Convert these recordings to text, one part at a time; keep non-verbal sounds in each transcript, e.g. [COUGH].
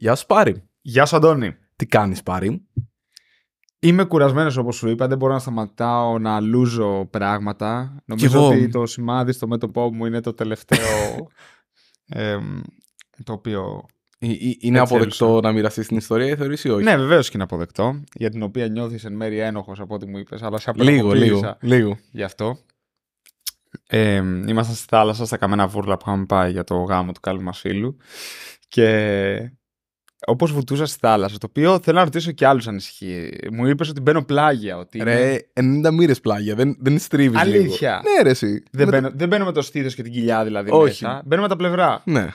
Γεια σου Πάρη. Γεια σου Αντώνη. Τι κάνεις Πάρη. Είμαι κουρασμένος όπως σου είπα, δεν μπορώ να σταματάω να λούζω πράγματα. Νομίζω ότι το σημάδι στο μέτωπό μου είναι το τελευταίο [LAUGHS] ε, το οποίο... Ε, ε, είναι αποδεκτό να μοιραστείς την ιστορία ή θεωρείς ή όχι. Ναι, βεβαίως και είναι αποδεκτό. Για την οποία νιώθεις εν μέρει ένοχος από ό,τι μου είπες, αλλά σε Λίγο, λίγο, λίγο. Γι' αυτό. Ε, στη θάλασσα στα καμένα βούρλα που είχαμε πάει για το γάμο του καλού μα φίλου. Και Όπως βουτούσας στη θάλασσα, το οποίο θέλω να ρωτήσω και άλλους αν ισχύει. Μου είπες ότι μπαίνω πλάγια. Ότι ρε, 90 μοίρες πλάγια. Δεν, δεν στρίβεις. Αλήθεια. Λίγο. Ναι, ρε, εσύ. Δεν, με μπαίνω, το... δεν μπαίνω με το στήθος και την κοιλιά δηλαδή. Όχι. Μέσα. Μπαίνω με τα πλευρά. Ναι.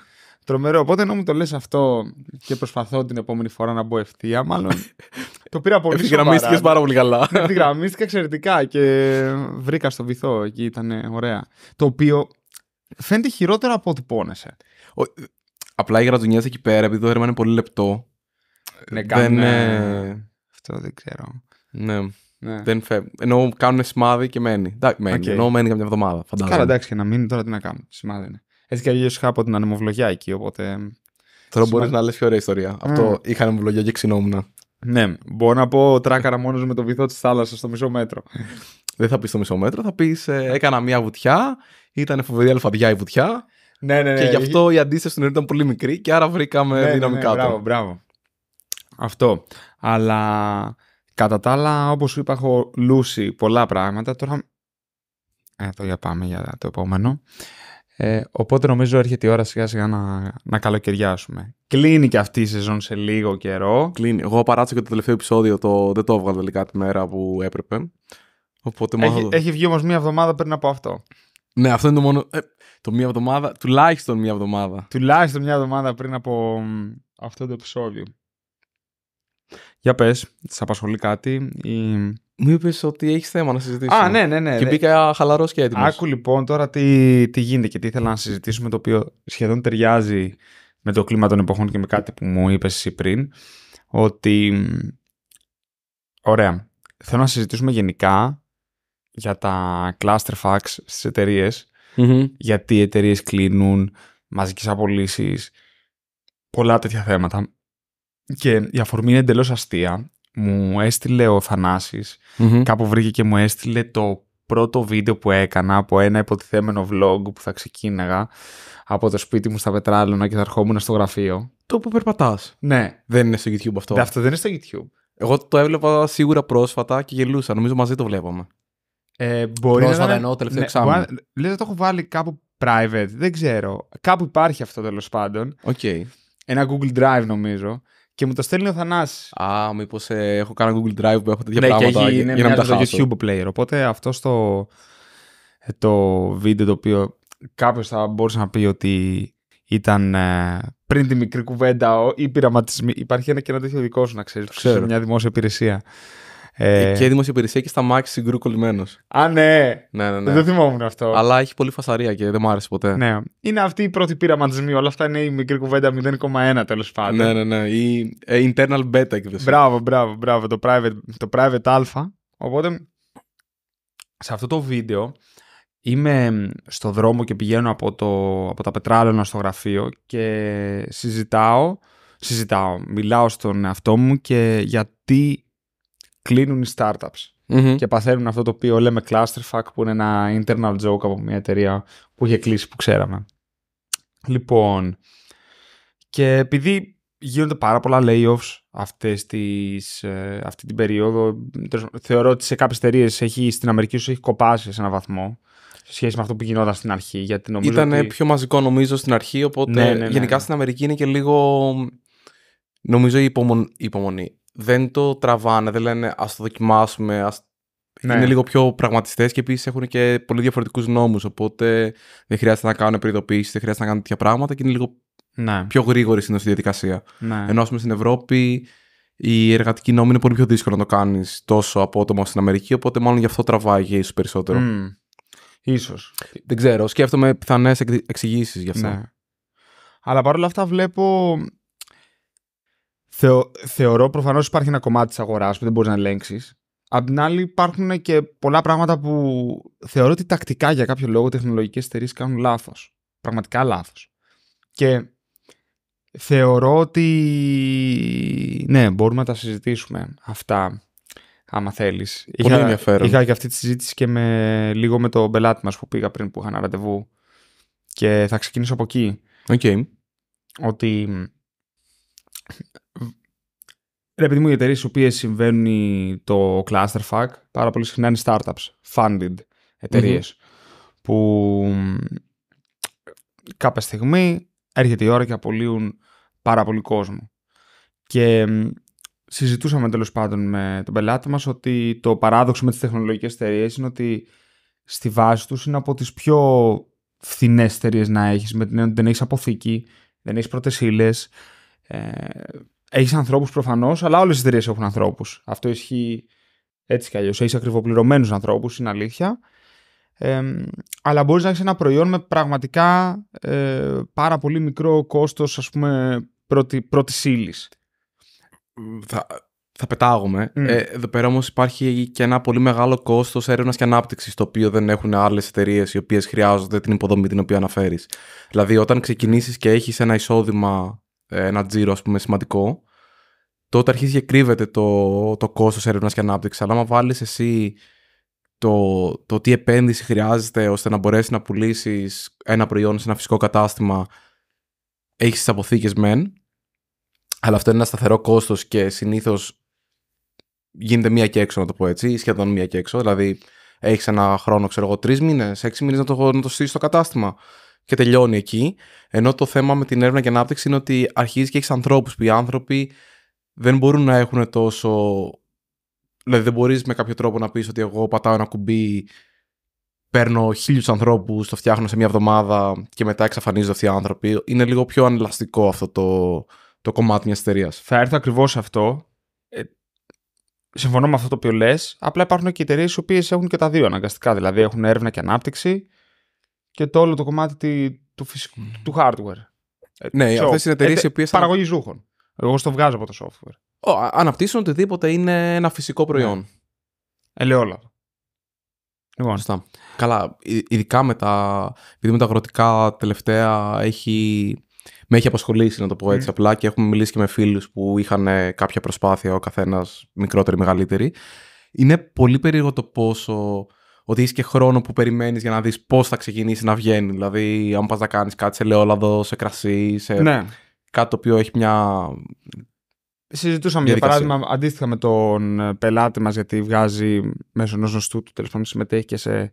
Τρομερό. Οπότε ενώ μου το λες αυτό και προσπαθώ την επόμενη φορά να μπω ευθεία, μάλλον. [LAUGHS] το πήρα πολύ σοβαρά. Ευθυγραμμίστηκε πάρα πολύ καλά. Ευθυγραμμίστηκα εξαιρετικά και βρήκα στο βυθό εκεί. Ήταν ωραία. Το οποίο φαίνεται χειρότερο από ότι πόνεσαι. Απλά οι γρατζουνιές εκεί πέρα, επειδή το δέρμα είναι πολύ λεπτό. Ναι, κάνουν... Δεν... Ναι, ε, ναι, ναι. Αυτό δεν ξέρω. Ναι. ναι. Δεν Ενώ κάνουν σημάδι και μένει. Εντάξει, μένει. Okay. Ενώ μένει εβδομάδα, φαντάζομαι. Καλά, εντάξει, και να μείνει τώρα τι να κάνω. Σημάδι είναι. Έτσι κι αλλιώς είχα από την ανεμοβλογιά εκεί, οπότε. Τώρα Σημάδι... μπορείς να λες πιο ωραία ιστορία. Mm. Αυτό είχα ανεμοβλογιά και ξυνόμουν. Ναι, μπορώ να πω τράκαρα μόνος με το βυθό της θάλασσας στο μισό μέτρο. Δεν θα πεις στο μισό μέτρο, θα πεις ε, έκανα μία βουτιά, ήταν φοβερή αλφαδιά η βουτιά ναι, ναι, ναι. Και γι' αυτό η αντίσταση του νερού ήταν πολύ μικρή και άρα βρήκαμε ναι, ναι, ναι, δυναμικά του. Μπράβο, μπράβο. Αυτό. Αλλά κατά τα άλλα, όπως σου είπα, έχω λούσει πολλά πράγματα. Τώρα. Ε, το για πάμε για το επόμενο. Ε, οπότε νομίζω έρχεται η ώρα σιγά σιγά να, να καλοκαιριάσουμε. Κλείνει και αυτή η σεζόν σε λίγο καιρό. Κλείνει. Εγώ παράτησα και το τελευταίο επεισόδιο, το, δεν το έβγαλα τελικά τη μέρα που έπρεπε. Οπότε έχει, μάθω... έχει βγει όμως μία εβδομάδα πριν από αυτό. Ναι, αυτό είναι το μόνο. Ε, το μία εβδομάδα, τουλάχιστον μία εβδομάδα. Τουλάχιστον μία εβδομάδα πριν από αυτό το επεισόδιο. Για πες, πας απασχολεί κάτι. Ή... Μου είπες ότι έχεις θέμα να συζητήσουμε. Α, ναι, ναι, ναι. Και ναι. μπήκα χαλαρός και έτοιμος. Άκου λοιπόν τώρα τι, τι γίνεται και τι ήθελα να συζητήσουμε, το οποίο σχεδόν ταιριάζει με το κλίμα των εποχών και με κάτι που μου είπες εσύ πριν. Ότι. Ωραία. Θέλω να συζητήσουμε γενικά για τα cluster facts στις εταιρειε mm-hmm. γιατί οι εταιρείες κλείνουν, μαζικές απολύσεις, πολλά τέτοια θέματα. Και η αφορμή είναι εντελώς αστεία. Μου έστειλε ο θανασης mm κάπου βρήκε και μου έστειλε το πρώτο βίντεο που έκανα από ένα υποτιθέμενο vlog που θα ξεκίναγα από το σπίτι μου στα Πετράλωνα και θα ερχόμουν στο γραφείο. Το που περπατάς. Ναι. Δεν είναι στο YouTube αυτό. αυτό δεν είναι στο YouTube. Εγώ το έβλεπα σίγουρα πρόσφατα και γελούσα. Νομίζω μαζί το βλέπαμε. Ε, μπορεί Πρόσφατα να... εννοώ, τελευταίο ναι, εξάμεινο. Λέει ότι το έχω βάλει κάπου private, δεν ξέρω. Κάπου υπάρχει αυτό τέλος πάντων. Okay. Ένα Google Drive νομίζω. Και μου το στέλνει ο Θανάσης. Α, μήπως ε, έχω κάνει Google Drive που έχω τέτοια ναι, πράγματα. Και είναι για να το YouTube Player. Οπότε αυτό στο ε, το βίντεο το οποίο κάποιος θα μπορούσε να πει ότι ήταν ε, πριν τη μικρή κουβέντα ή πειραματισμή. Υπάρχει ένα και ένα τέτοιο δικό σου να ξέρεις. Σε μια δημόσια υπηρεσία. Ε, ε... Και δημόσια υπηρεσία και στα Max συγκρού κολλημένος. Α, ναι. Ναι, ναι, ναι. Δεν θυμόμουν αυτό. Αλλά έχει πολύ φασαρία και δεν μου άρεσε ποτέ. Ναι. Είναι αυτή η πρώτη πειραματισμή. Όλα αυτά είναι η μικρή κουβέντα 0,1 τέλος πάντων. Ναι, ναι, ναι. Η ε, internal beta εκδοχή. Μπράβο, μπράβο, μπράβο. Το private, το private α. Οπότε σε αυτό το βίντεο είμαι στο δρόμο και πηγαίνω από, το, από τα πετράλαινα στο γραφείο και συζητάω, συζητάω, μιλάω στον εαυτό μου και γιατί κλείνουν οι startups. και παθαίνουν αυτό το οποίο λέμε clusterfuck που είναι ένα internal joke από μια εταιρεία που είχε κλείσει που ξέραμε. Λοιπόν, και επειδή γίνονται πάρα πολλά layoffs αυτές τις, ε, αυτή την περίοδο, θεωρώ ότι σε κάποιες εταιρείες έχει στην Αμερική σου έχει κοπάσει σε έναν βαθμό σε σχέση με αυτό που γινόταν στην αρχή. Γιατί Ήταν πιο μαζικό νομίζω στην αρχή, οπότε ναι, ναι, ναι, γενικά στην Αμερική είναι και λίγο... Νομίζω η υπομονή δεν το τραβάνε, δεν λένε ας το δοκιμάσουμε. Ας... Ναι. Είναι λίγο πιο πραγματιστές και επίσης έχουν και πολύ διαφορετικούς νόμους. Οπότε δεν χρειάζεται να κάνουν προειδοποίηση, δεν χρειάζεται να κάνουν τέτοια πράγματα και είναι λίγο ναι. πιο γρήγορη στην διαδικασία. Ναι. Ενώ πούμε, στην Ευρώπη η εργατική νόμη είναι πολύ πιο δύσκολο να το κάνεις τόσο απότομα στην Αμερική. Οπότε μάλλον γι' αυτό τραβάει ίσως περισσότερο. Mm. Ίσως. Δεν ξέρω. Σκέφτομαι πιθανές εξηγήσεις γι' αυτό. Ναι. Αλλά παρόλα αυτά βλέπω θεωρώ προφανώς υπάρχει ένα κομμάτι της αγοράς που δεν μπορείς να ελέγξεις. Απ' την άλλη, υπάρχουν και πολλά πράγματα που θεωρώ ότι τακτικά για κάποιο λόγο τεχνολογικές εταιρείες κάνουν λάθος. Πραγματικά λάθος. Και θεωρώ ότι. Ναι, μπορούμε να τα συζητήσουμε αυτά, άμα θέλεις. Είχα, ενδιαφέρον. είχα και αυτή τη συζήτηση και με, λίγο με τον πελάτη μας που πήγα πριν που είχα ένα ραντεβού. Και θα ξεκινήσω από εκεί. Okay. Ότι Ρε παιδί μου, οι εταιρείες οι οποίε συμβαίνει το clusterfuck πάρα πολύ συχνά είναι startups, funded εταιρειε Που κάποια στιγμή έρχεται η ώρα και απολύουν πάρα πολύ κόσμο. Και συζητούσαμε τέλος πάντων με τον πελάτη μας ότι το παράδοξο με τις τεχνολογικές εταιρείες είναι ότι στη βάση τους είναι από τις πιο φθηνές εταιρείες να έχεις, με την έννοια ότι δεν έχεις αποθήκη, δεν έχεις πρώτε ύλε. Ε, έχεις ανθρώπους προφανώς, αλλά όλες οι εταιρείες έχουν ανθρώπους. Αυτό ισχύει έτσι κι αλλιώς. Έχεις ακριβοπληρωμένους ανθρώπους, είναι αλήθεια. Ε, αλλά μπορείς να έχεις ένα προϊόν με πραγματικά ε, πάρα πολύ μικρό κόστος, ας πούμε, πρώτη, πρώτης ύλης. Θα, θα πετάγουμε. Mm. Ε, εδώ πέρα όμως υπάρχει και ένα πολύ μεγάλο κόστος έρευνας και ανάπτυξης, το οποίο δεν έχουν άλλες εταιρείες οι οποίες χρειάζονται την υποδομή την οποία αναφέρεις. Δηλαδή, όταν ξεκινήσεις και έχεις ένα εισόδημα ε, ένα τζίρο ας πούμε, σημαντικό, τότε αρχίζει και κρύβεται το, το κόστος έρευνας και ανάπτυξης. Αλλά άμα βάλεις εσύ το, το τι επένδυση χρειάζεται ώστε να μπορέσεις να πουλήσεις ένα προϊόν σε ένα φυσικό κατάστημα, έχεις τις αποθήκες μεν, αλλά αυτό είναι ένα σταθερό κόστος και συνήθως γίνεται μία και έξω, να το πω έτσι, ή σχεδόν μία και έξω. Δηλαδή, έχεις ένα χρόνο, ξέρω εγώ, τρεις μήνες, έξι μήνες να το, να το στήσεις στο κατάστημα και τελειώνει εκεί. Ενώ το θέμα με την έρευνα και ανάπτυξη είναι ότι αρχίζει και έχεις ανθρώπους που οι άνθρωποι δεν μπορούν να έχουν τόσο. Δηλαδή, δεν μπορείς με κάποιο τρόπο να πεις ότι εγώ πατάω ένα κουμπί, παίρνω χίλιους ανθρώπους, το φτιάχνω σε μία εβδομάδα και μετά εξαφανίζονται αυτοί οι άνθρωποι. Είναι λίγο πιο ανελαστικό αυτό το, το κομμάτι μιας εταιρείας. Θα έρθω ακριβώς σε αυτό. Ε, συμφωνώ με αυτό το οποίο λες. Απλά υπάρχουν και εταιρείες οι οποίες έχουν και τα δύο αναγκαστικά. Δηλαδή, έχουν έρευνα και ανάπτυξη και το όλο το κομμάτι του, φυσικού, mm. του hardware. Ε, ναι, so, αυτέ είναι εταιρείε οι ε, οποίες. Ε, παραγωγή ζούχων. Εγώ στο βγάζω από το software. Oh, αναπτύσσουν οτιδήποτε είναι ένα φυσικό προϊόν. Ναι. Ελαιόλαδο. Λοιπόν. Σωστά. Καλά, ειδικά με τα, επειδή με τα αγροτικά τελευταία έχει, με έχει απασχολήσει να το πω έτσι mm. απλά και έχουμε μιλήσει και με φίλους που είχαν κάποια προσπάθεια ο καθένας μικρότερη μεγαλύτερη. Είναι πολύ περίεργο το πόσο ότι έχεις και χρόνο που περιμένεις για να δεις πώς θα ξεκινήσει να βγαίνει. Δηλαδή, αν πας να κάνεις κάτι σε ελαιόλαδο, σε κρασί, σε ναι. κάτι το οποίο έχει μια. Συζητούσαμε για παράδειγμα αντίστοιχα με τον ε, πελάτη μας, γιατί βγάζει μέσω ενός γνωστού του τέλος πάντων συμμετέχει και σε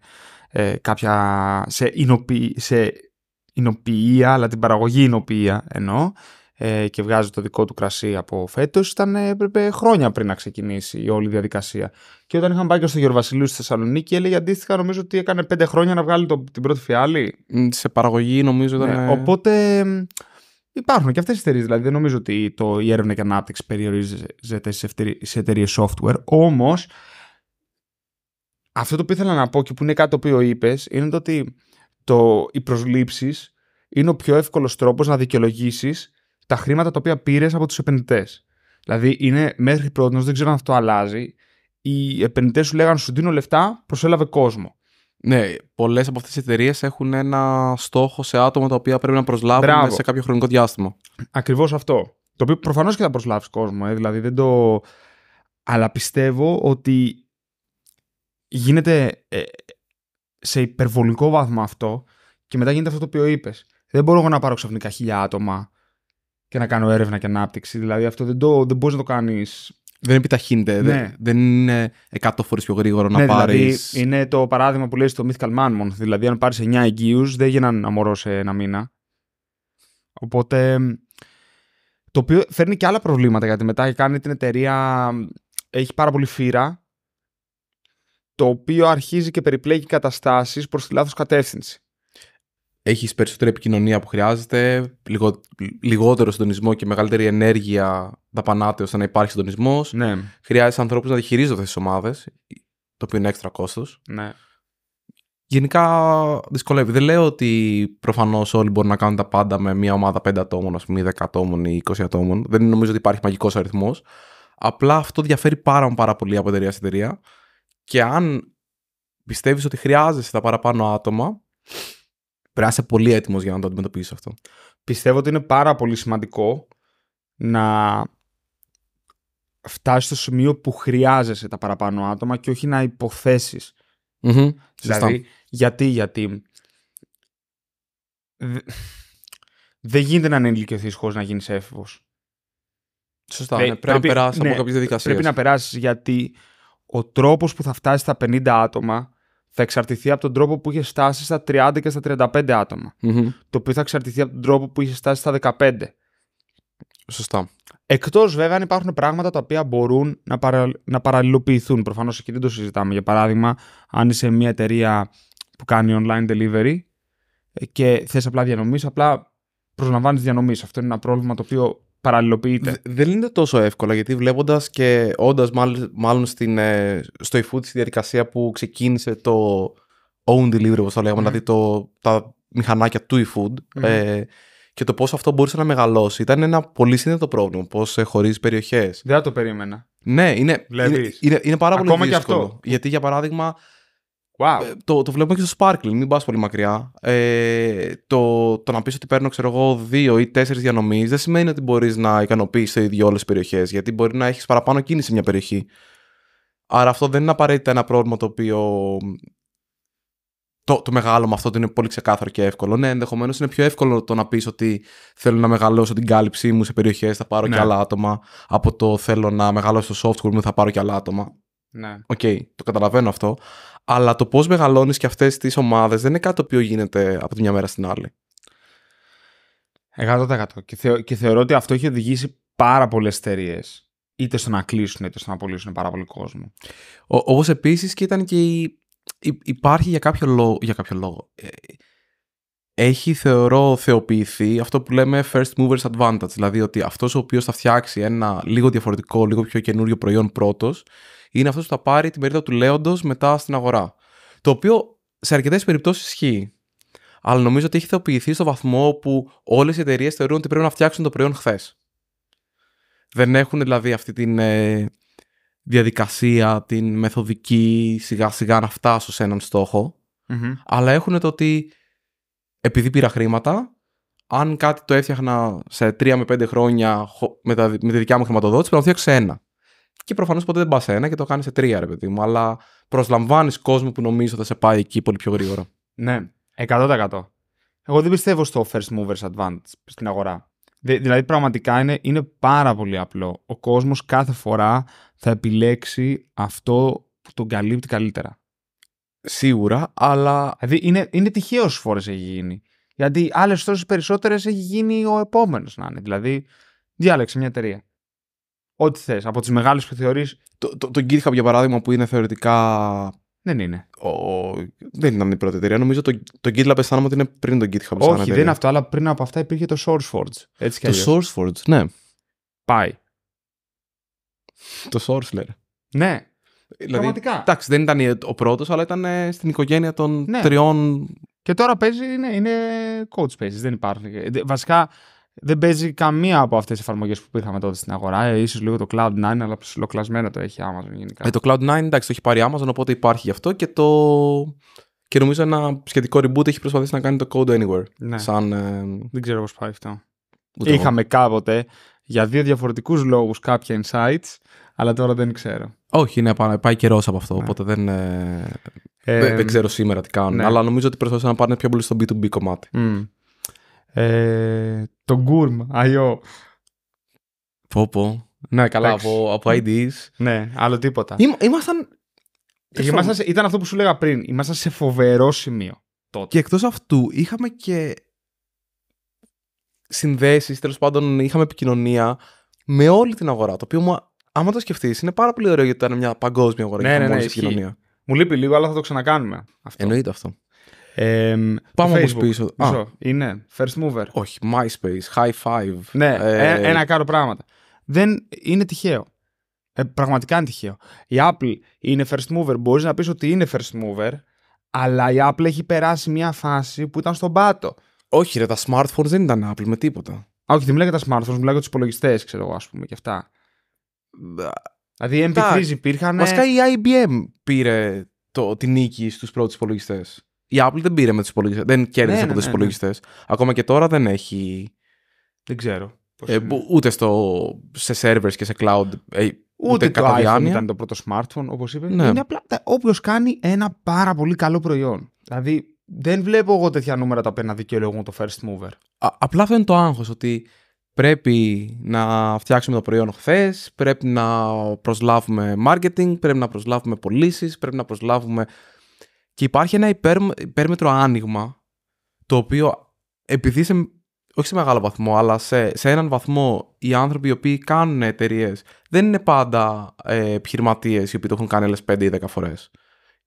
ε, κάποια. σε, σε εινοποιία, αλλά την παραγωγή εινοποιία εννοώ ε, και βγάζει το δικό του κρασί από φέτος, ήταν ε, έπρεπε χρόνια πριν να ξεκινήσει η όλη διαδικασία. Και όταν είχαμε πάει και στο Γεωργασιλίου στη Θεσσαλονίκη, έλεγε αντίστοιχα νομίζω ότι έκανε πέντε χρόνια να βγάλει το, την πρώτη φιάλη. Σε παραγωγή νομίζω ήταν. Ναι, ε, οπότε υπάρχουν και αυτές οι εταιρείες. Δηλαδή δεν νομίζω ότι το, η έρευνα και ανάπτυξη περιορίζεται σε εταιρείες software. Όμως. Αυτό το που ήθελα να πω και που είναι κάτι το οποίο είπες είναι ότι το, οι προσλήψεις είναι ο πιο εύκολος τρόπος να δικαιολογήσεις τα χρήματα τα οποία πήρες από τους επενδυτές. Δηλαδή, είναι μέχρι πρώτη, δεν ξέρω αν αυτό αλλάζει. Οι επενδυτές σου λέγανε σου δίνω λεφτά, προσέλαβε κόσμο. Ναι, πολλές από αυτές τις εταιρείες έχουν ένα στόχο σε άτομα τα οποία πρέπει να προσλάβουν Μπράβο. σε κάποιο χρονικό διάστημα. Ακριβώς αυτό. Το οποίο προφανώς και θα προσλάβεις κόσμο, ε, δηλαδή δεν το. Αλλά πιστεύω ότι γίνεται ε, σε υπερβολικό βαθμό αυτό και μετά γίνεται αυτό το οποίο είπες. Δεν μπορώ εγώ να πάρω ξαφνικά χίλια άτομα και να κάνω έρευνα και ανάπτυξη. Δηλαδή αυτό δεν, δεν μπορείς να το κάνεις. Δεν επιταχύνεται. Ναι. Δεν, είναι εκατό φορές πιο γρήγορο ναι, να δηλαδή, πάρεις. είναι το παράδειγμα που λέει στο Mythical Manmon. Δηλαδή, αν πάρεις 9 εγγύου, δεν να αμορός σε ένα μήνα. Οπότε. Το οποίο φέρνει και άλλα προβλήματα γιατί μετά κάνει την εταιρεία. Έχει πάρα πολύ φύρα. Το οποίο αρχίζει και περιπλέκει καταστάσεις προς τη λάθος κατεύθυνση έχεις περισσότερη επικοινωνία που χρειάζεται, λιγότερο συντονισμό και μεγαλύτερη ενέργεια δαπανάται ώστε να υπάρχει συντονισμός. Ναι. Χρειάζεσαι ανθρώπους να διαχειρίζονται τις ομάδες, το οποίο είναι έξτρα κόστος. Ναι. Γενικά δυσκολεύει. Δεν λέω ότι προφανώς όλοι μπορούν να κάνουν τα πάντα με μια ομάδα 5 ατόμων, ας πούμε, 10 ατόμων ή 20 ατόμων. Δεν νομίζω ότι υπάρχει μαγικός αριθμός. Απλά αυτό διαφέρει πάρα, πάρα πολύ από εταιρεία σε εταιρεία. Και αν πιστεύεις ότι χρειάζεσαι τα παραπάνω άτομα, πρέπει να είσαι πολύ έτοιμος για να το αντιμετωπίσεις αυτό. Πιστεύω ότι είναι πάρα πολύ σημαντικό να φτάσεις στο σημείο που χρειάζεσαι τα παραπάνω άτομα και όχι να υποθεσει Δηλαδή, γιατί, γιατί. Δεν γίνεται να ενηλικιωθεί χωρίς να γίνεις έφηβος. Σωστά. Ναι, πρέπει, να περάσει ναι, από κάποιες διαδικασίες. Πρέπει να περάσεις γιατί ο τρόπος που θα φτάσεις στα 50 άτομα θα εξαρτηθεί από τον τρόπο που είχε στάσει στα 30 και στα 35 ατομα Το οποίο θα εξαρτηθεί από τον τρόπο που είχε στάσει στα 15. Σωστά. Εκτός βέβαια αν υπάρχουν πράγματα τα οποία μπορούν να, να παραλληλοποιηθούν. Προφανώς εκεί δεν το συζητάμε. Για παράδειγμα, αν είσαι μια εταιρεία που κάνει online delivery και θες απλά διανομής, απλά προσλαμβάνεις διανομής. Αυτό είναι ένα πρόβλημα το οποίο παραλληλοποιείται. Δεν είναι τόσο εύκολα γιατί βλέποντας και όντας μάλλον, στην, ε, στο eFood στη διαδικασία που ξεκίνησε το own delivery, όπως το λεγαμε δηλαδή το, τα μηχανάκια του eFood ε, και το πώς αυτό μπορούσε να μεγαλώσει, ήταν ένα πολύ σύνδετο πρόβλημα. Πώς χωρίζει περιοχές. Δεν το περίμενα. Ναι, είναι, είναι, είναι, είναι, πάρα πολύ δύσκολο. Γιατί για παράδειγμα. Wow. Ε, το, το βλέπουμε και στο Sparkling, μην πας πολύ μακριά. Ε, το, το να πεις ότι παίρνω, ξέρω εγώ, δύο ή τέσσερις διανομής δεν σημαίνει ότι μπορείς να ικανοποιήσει το ίδιο όλες τις περιοχές, γιατί μπορεί να έχεις παραπάνω κίνηση σε μια περιοχή. Άρα αυτό δεν είναι απαραίτητα ένα πρόβλημα το οποίο. Το, το μεγάλο με αυτό το είναι πολύ ξεκάθαρο και εύκολο. Ναι, ενδεχομένως είναι πιο εύκολο το να πεις ότι θέλω να μεγαλώσω την κάλυψή μου σε περιοχές, θα πάρω ναι. και άλλα άτομα. Από το θέλω να μεγαλώσω το software μου, θα πάρω και άλλα άτομα. Ναι. Οκ, okay, το καταλαβαίνω αυτό. Αλλά το πώς μεγαλώνεις και αυτές τις ομάδες δεν είναι κάτι το οποίο γίνεται από τη μια μέρα στην άλλη. 100%. Και, θεω, και θεωρώ ότι αυτό έχει οδηγήσει πάρα πολλές εταιρείες είτε στο να κλείσουν είτε στο να απολύσουν πάρα πολύ κόσμο. Όπως επίσης και ήταν και η. Υπάρχει για κάποιο λόγο. Για κάποιο λόγο. Ε, έχει θεωρώ θεοποιηθεί αυτό που λέμε first movers advantage. Δηλαδή ότι αυτός ο οποίος θα φτιάξει ένα λίγο διαφορετικό, λίγο πιο καινούριο προϊόν πρώτος είναι αυτός που θα πάρει την περίοδο του λέοντος μετά στην αγορά. Το οποίο σε αρκετές περιπτώσεις ισχύει. Αλλά νομίζω ότι έχει θεοποιηθεί στο βαθμό που όλες οι εταιρείες θεωρούν ότι πρέπει να φτιάξουν το προϊόν χθες. Δεν έχουν δηλαδή αυτή την ε, διαδικασία, την μεθοδική σιγά σιγά να φτάσω σε έναν Αλλά έχουν το ότι επειδή πήρα χρήματα, αν κάτι το έφτιαχνα σε 3 με 5 χρόνια με, με τη δικιά μου χρηματοδότηση, πρέπει να το φτιάξω ένα. Και προφανώς ποτέ δεν πας ένα και το κάνεις σε τρία, ρε παιδί μου. Αλλά προσλαμβάνεις κόσμο που νομίζω θα σε πάει εκεί πολύ πιο γρήγορα. Ναι, 100%. Εγώ δεν πιστεύω στο first movers advantage στην αγορά. Δηλαδή, πραγματικά είναι, είναι πάρα πολύ απλό. Ο κόσμος κάθε φορά θα επιλέξει αυτό που τον καλύπτει καλύτερα. Σίγουρα, αλλά. Δηλαδή, είναι, είναι τυχαίο φορές έχει γίνει. Γιατί άλλες τόσες περισσότερες έχει γίνει ο επόμενος να είναι. Δηλαδή, διάλεξε μια εταιρεία. Ό,τι θες. Από τις μεγάλες που θεωρείς. Το, το, το GitHub για παράδειγμα που είναι θεωρητικά. Δεν είναι. Ο, δεν ήταν η πρώτη εταιρεία. Νομίζω το, το GitLab αισθάνομαι ότι είναι πριν το GitHub. Όχι, δεν είναι αυτό, αλλά πριν από αυτά υπήρχε το SourceForge. Έτσι το SourceForge, ναι. Πάει. Το Sourceler. Ναι. Δηλαδή, Πραγματικά. Εντάξει, δεν ήταν ο πρώτος, αλλά ήταν ε, στην οικογένεια των ναι. τριών. Και τώρα παίζει, ναι, είναι coach παίζει. Δεν υπάρχει. Βασικά, δεν παίζει καμία από αυτές τις εφαρμογές που είχαμε τότε στην αγορά. Ε, ίσως λίγο το Cloud9, αλλά ψηλοκλασμένα το έχει Amazon γενικά. Ε, το Cloud9 εντάξει, το έχει πάρει Amazon, οπότε υπάρχει γι' αυτό και το. Και νομίζω ένα σχετικό reboot έχει προσπαθήσει να κάνει το Code Anywhere. Ναι. Ε, δεν ξέρω πώς πάει αυτό. Είχαμε κάποτε για δύο διαφορετικούς λόγους κάποια insights, αλλά τώρα δεν ξέρω. Όχι, ναι, πάει καιρός από αυτό, ναι. οπότε δεν, ε, ε δεν, ξέρω σήμερα τι κάνουν. Ναι. Αλλά νομίζω ότι προσπαθούν να πάνε πιο πολύ στο B2B κομμάτι ε, το Gurm, αλλιώ. Πω πω. Ναι, καλά, από, από IDs. Ναι, άλλο τίποτα. ήμασταν... ήταν αυτό που σου λέγα πριν. Ήμασταν σε φοβερό σημείο τότε. Και εκτός αυτού είχαμε και συνδέσεις, τέλος πάντων είχαμε επικοινωνία με όλη την αγορά. Το οποίο άμα το σκεφτείς, είναι πάρα πολύ ωραίο γιατί ήταν μια παγκόσμια αγορά. Ναι, ναι, ναι, ναι, ναι επικοινωνία. Μου λείπει λίγο, αλλά θα το ξανακάνουμε. Εννοείται αυτό. Ε, Πάμε όμως πίσω. Α. Είναι first mover. Όχι, MySpace, high five. Ναι, ε, ε, ένα κάρο πράγματα. Δεν είναι τυχαίο. Ε, πραγματικά είναι τυχαίο. Η Apple είναι first mover. Μπορείς να πεις ότι είναι first mover, αλλά η Apple έχει περάσει μια φάση που ήταν στον πάτο. Όχι, ρε, τα smartphones δεν ήταν Apple με τίποτα. Α, όχι, δεν μιλάω για τα smartphones, μιλάω για τους υπολογιστές, ξέρω εγώ, ας πούμε και αυτά. Δηλαδή, MP3 υπήρχαν. Βασικά η IBM πήρε το, τη νίκη στους πρώτους υπολογιστές. Η Apple δεν πήρε με τους υπολογιστές. Δεν κέρδισε ναι, από ναι, τους ναι, υπολογιστές. Ακόμα και τώρα δεν έχει. Δεν ξέρω. Ε, ούτε στο, σε servers και σε cloud. Ε, ούτε, ούτε το iPhone ήταν το πρώτο smartphone, όπως είπες. Είναι απλά όποιος κάνει ένα πάρα πολύ καλό προϊόν. Δηλαδή, δεν βλέπω εγώ τέτοια νούμερα τα οποία να δικαιολογούν το first mover. Α, απλά αυτό είναι το άγχος ότι πρέπει να φτιάξουμε το προϊόν χθες, πρέπει να προσλάβουμε marketing, πρέπει να προσλάβουμε πωλήσεις, πρέπει να προσλάβουμε και υπάρχει ένα υπέρ, υπέρμετρο άνοιγμα, το οποίο επειδή σε, όχι σε μεγάλο βαθμό, αλλά σε, σε έναν βαθμό οι άνθρωποι οι οποίοι κάνουν εταιρείες δεν είναι πάντα ε, επιχειρηματίες οι οποίοι το έχουν κάνει άλλες 5 ή 10 φορέ.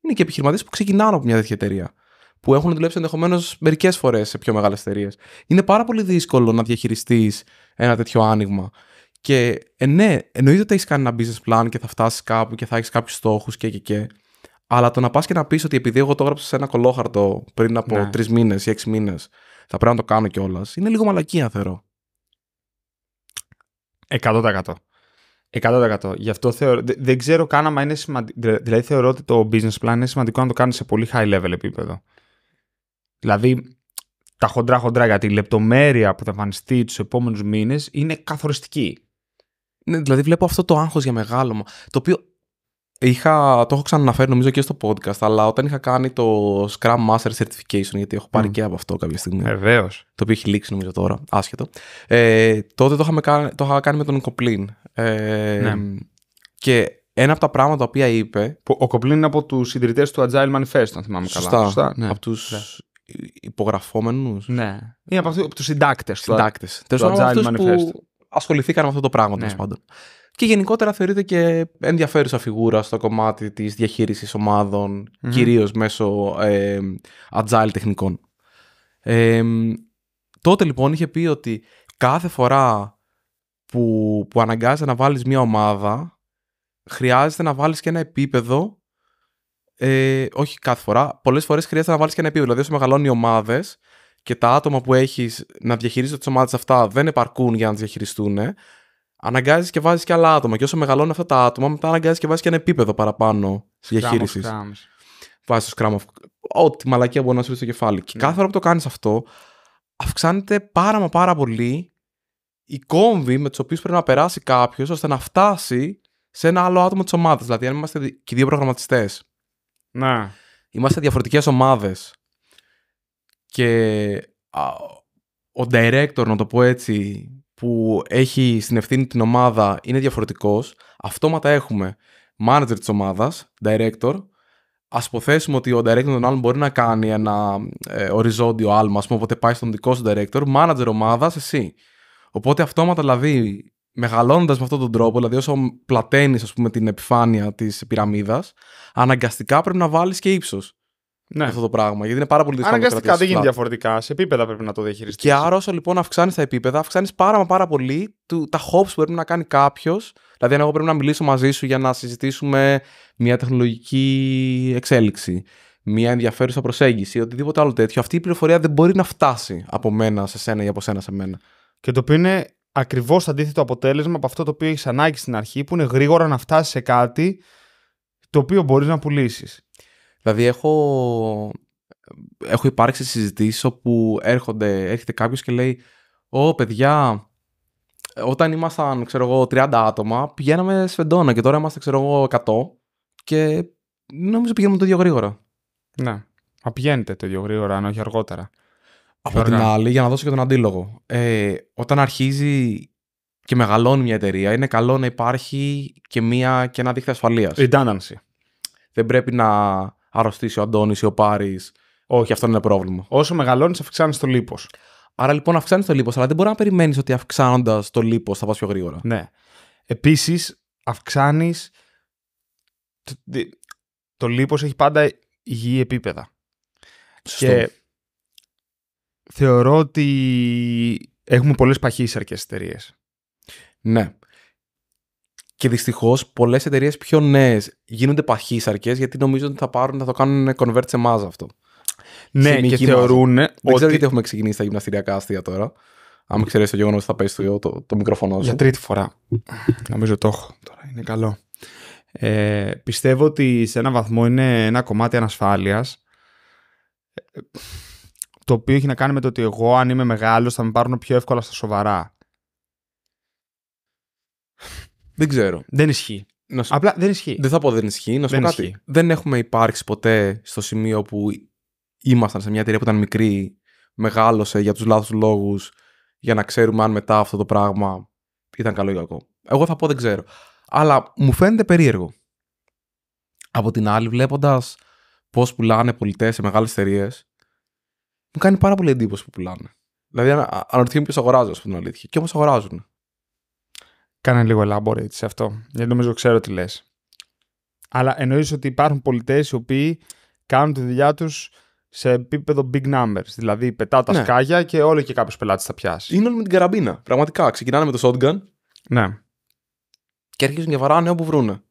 Είναι και επιχειρηματίες που ξεκινάνε από μια τέτοια εταιρεία. Που έχουν δουλέψει ενδεχομένως μερικές φορές σε πιο μεγάλες εταιρείες. Είναι πάρα πολύ δύσκολο να διαχειριστείς ένα τέτοιο άνοιγμα. Και ε, ναι, εννοείται ότι έχεις κάνει ένα business plan και θα φτάσεις κάπου και θα έχεις κάποιους στόχους και, και, και. Αλλά το να πας και να πεις ότι επειδή εγώ το έγραψα σε ένα κολόχαρτο πριν από ναι. τρεις μήνες ή έξι μήνες, θα πρέπει να το κάνω κιόλας, είναι λίγο μαλακία, θεωρώ. 100%. 100%. Γι' αυτό θεωρώ. Δεν ξέρω καν αν είναι σημαντικό. Δηλαδή, θεωρώ ότι το business plan είναι σημαντικό να το κάνεις σε πολύ high level επίπεδο. Δηλαδή, τα χοντρά-χοντρά γιατί η λεπτομέρεια που θα εμφανιστεί τους επόμενους μήνες είναι καθοριστική. Ναι, δηλαδή, βλέπω αυτό το άγχος για μεγάλωμα. Το οποίο είχα, το έχω ξαναναφέρει νομίζω και στο podcast, αλλά όταν είχα κάνει το Scrum Master Certification, γιατί έχω πάρει και από αυτό κάποια στιγμή. Ε, Βεβαίως. Το οποίο έχει λήξει νομίζω τώρα, άσχετο. Ε, τότε το, το είχα κάνει με τον Κοπλίν. Ε, ναι. Και ένα από τα πράγματα τα οποία είπε. Ο Κοπλίν είναι από τους ιδρυτέ του Agile Manifest, αν θυμάμαι καλά. Σωστά. Ναι. ναι. Από ναι. Ναι. τους ναι. υπογραφόμενους. Ναι. Είναι από, από τους συντάκτες. Manifest. Agile πάντων, ασχοληθήκαν με αυτό το πράγμα, τέλος πάντων και γενικότερα θεωρείται και ενδιαφέρουσα φιγούρα στο κομμάτι της διαχείρισης ομάδων, κυρίως μέσω ε, agile τεχνικών. Ε, τότε λοιπόν είχε πει ότι κάθε φορά που, που αναγκάζεται να βάλεις μια ομάδα, χρειάζεται να βάλεις και ένα επίπεδο, ε, όχι κάθε φορά, πολλές φορές χρειάζεται να βάλεις και ένα επίπεδο, δηλαδή όσο μεγαλώνει οι ομάδες και τα άτομα που έχεις να διαχειρίζονται τις ομάδες αυτά δεν επαρκούν για να τις διαχειριστούν, αναγκάζεις και βάζεις και άλλα άτομα. Και όσο μεγαλώνουν αυτά τα άτομα, μετά αναγκάζεις και βάζεις και ένα επίπεδο παραπάνω διαχείριση. Βάζει το Scrum Ό,τι μαλακία μπορεί να σου στο κεφάλι. Και ναι. κάθε φορά που το κάνεις αυτό, αυξάνεται πάρα μα πάρα πολύ η κόμβη με τους οποίους πρέπει να περάσει κάποιος ώστε να φτάσει σε ένα άλλο άτομο της ομάδας. Δηλαδή, αν είμαστε και δύο προγραμματιστές. Ναι. Είμαστε διαφορετικές ομάδες. Και ο director, να το πω έτσι, που έχει στην ευθύνη την ομάδα είναι διαφορετικός, αυτόματα έχουμε manager της ομάδας, director, Ας υποθέσουμε ότι ο director των άλλων μπορεί να κάνει ένα ε, οριζόντιο άλμα, ας πούμε, οπότε πάει στον δικό σου director, manager ομάδας, εσύ. Οπότε αυτόματα, δηλαδή, μεγαλώνοντα με αυτόν τον τρόπο, δηλαδή όσο πλαταίνεις, πούμε, την επιφάνεια της πυραμίδας, αναγκαστικά πρέπει να βάλεις και ύψος ναι. αυτό το πράγμα. Γιατί είναι πάρα πολύ δύσκολο. Αναγκαστικά δεν γίνει διαφορετικά. Σε επίπεδα πρέπει να το διαχειριστείς. Και άρα όσο λοιπόν αυξάνεις τα επίπεδα, αυξάνεις πάρα, μα πάρα πολύ του, τα hopes που πρέπει να κάνει κάποιος. Δηλαδή, αν εγώ πρέπει να μιλήσω μαζί σου για να συζητήσουμε μια τεχνολογική εξέλιξη, μια ενδιαφέρουσα προσέγγιση, οτιδήποτε άλλο τέτοιο, αυτή η πληροφορία δεν μπορεί να φτάσει από μένα σε σένα ή από σένα σε μένα. Και το οποίο είναι ακριβώς αντίθετο αποτέλεσμα από αυτό το οποίο έχεις ανάγκη στην αρχή, που είναι γρήγορα να φτάσεις σε κάτι το οποίο μπορείς να πουλήσεις. Δηλαδή έχω, έχω υπάρξει συζητήσεις όπου έρχονται, έρχεται κάποιος και λέει «Ω παιδιά, όταν ήμασταν ξέρω εγώ 30 άτομα πηγαίναμε σφεντόνα και τώρα είμαστε ξέρω εγώ 100 και νομίζω πηγαίνουμε το ίδιο γρήγορα». Ναι, μα πηγαίνετε το ίδιο γρήγορα αν όχι αργότερα. Από την άλλη, για να δώσω και τον αντίλογο, ε, όταν αρχίζει και μεγαλώνει μια εταιρεία, είναι καλό να υπάρχει και, μια, και ένα δίχτυο ασφαλείας. Redundancy. Δεν πρέπει να αρρωστήσει ο Αντώνης ή ο Πάρης. Όχι, αυτό είναι πρόβλημα. Όσο μεγαλώνεις, αυξάνεις το λίπος. Άρα λοιπόν αυξάνεις το λίπος, αλλά δεν μπορεί να περιμένεις ότι αυξάνοντας το λίπος θα πας πιο γρήγορα. Ναι. Επίσης, αυξάνεις. Το, το λίπος έχει πάντα υγιή επίπεδα. Σωστό. Και θεωρώ ότι έχουμε πολλές παχύσαρκες εταιρείες. Ναι. Και δυστυχώς πολλές εταιρείες πιο νέες γίνονται παχύσαρκες γιατί νομίζω ότι θα, πάρουν, το κάνουν convert σε μάζα αυτό. Ναι, και θεωρούν. Ότι... ξέρω γιατί έχουμε ξεκινήσει τα γυμναστηριακά αστεία τώρα. Αν ξέρεις το γεγονός ότι θα πέσει το, το, το μικρόφωνο σου. Για τρίτη φορά. Νομίζω το έχω. Τώρα είναι καλό. Ε, πιστεύω ότι σε ένα βαθμό είναι ένα κομμάτι ανασφάλειας. Ε, το οποίο έχει να κάνει με το ότι εγώ, αν είμαι μεγάλος, θα με πάρουν πιο εύκολα στα σοβαρά. Δεν ξέρω. Δεν ισχύει. Να Απλά δεν ισχύει. Δεν θα πω δεν ισχύει. Να δεν Ισχύει. Δεν έχουμε υπάρξει ποτέ στο σημείο που ήμασταν σε μια εταιρεία που ήταν μικρή, μεγάλωσε για τους λάθους λόγους, για να ξέρουμε αν μετά αυτό το πράγμα ήταν καλό ή κακό. Εγώ θα πω δεν ξέρω. Αλλά μου φαίνεται περίεργο. Από την άλλη, βλέποντας πώς πουλάνε πολιτές σε μεγάλες εταιρείες, μου κάνει πάρα πολύ εντύπωση που πουλάνε. Δηλαδή, αναρωτιέμαι ποιος αγοράζει, ας πούμε, την αλήθεια. Και όμω αγοράζουν. Κάνε λίγο elaborate σε αυτό, γιατί νομίζω ξέρω τι λες. Αλλά εννοείς ότι υπάρχουν πολιτές οι οποίοι κάνουν τη δουλειά τους σε επίπεδο big numbers. Δηλαδή πετά τα ναι. σκάγια και όλο και κάποιος πελάτης θα πιάσει. Είναι όλοι με την καραμπίνα. Πραγματικά. Ξεκινάνε με το shotgun. Ναι. Και αρχίζουν και βαράνε όπου βρούνε.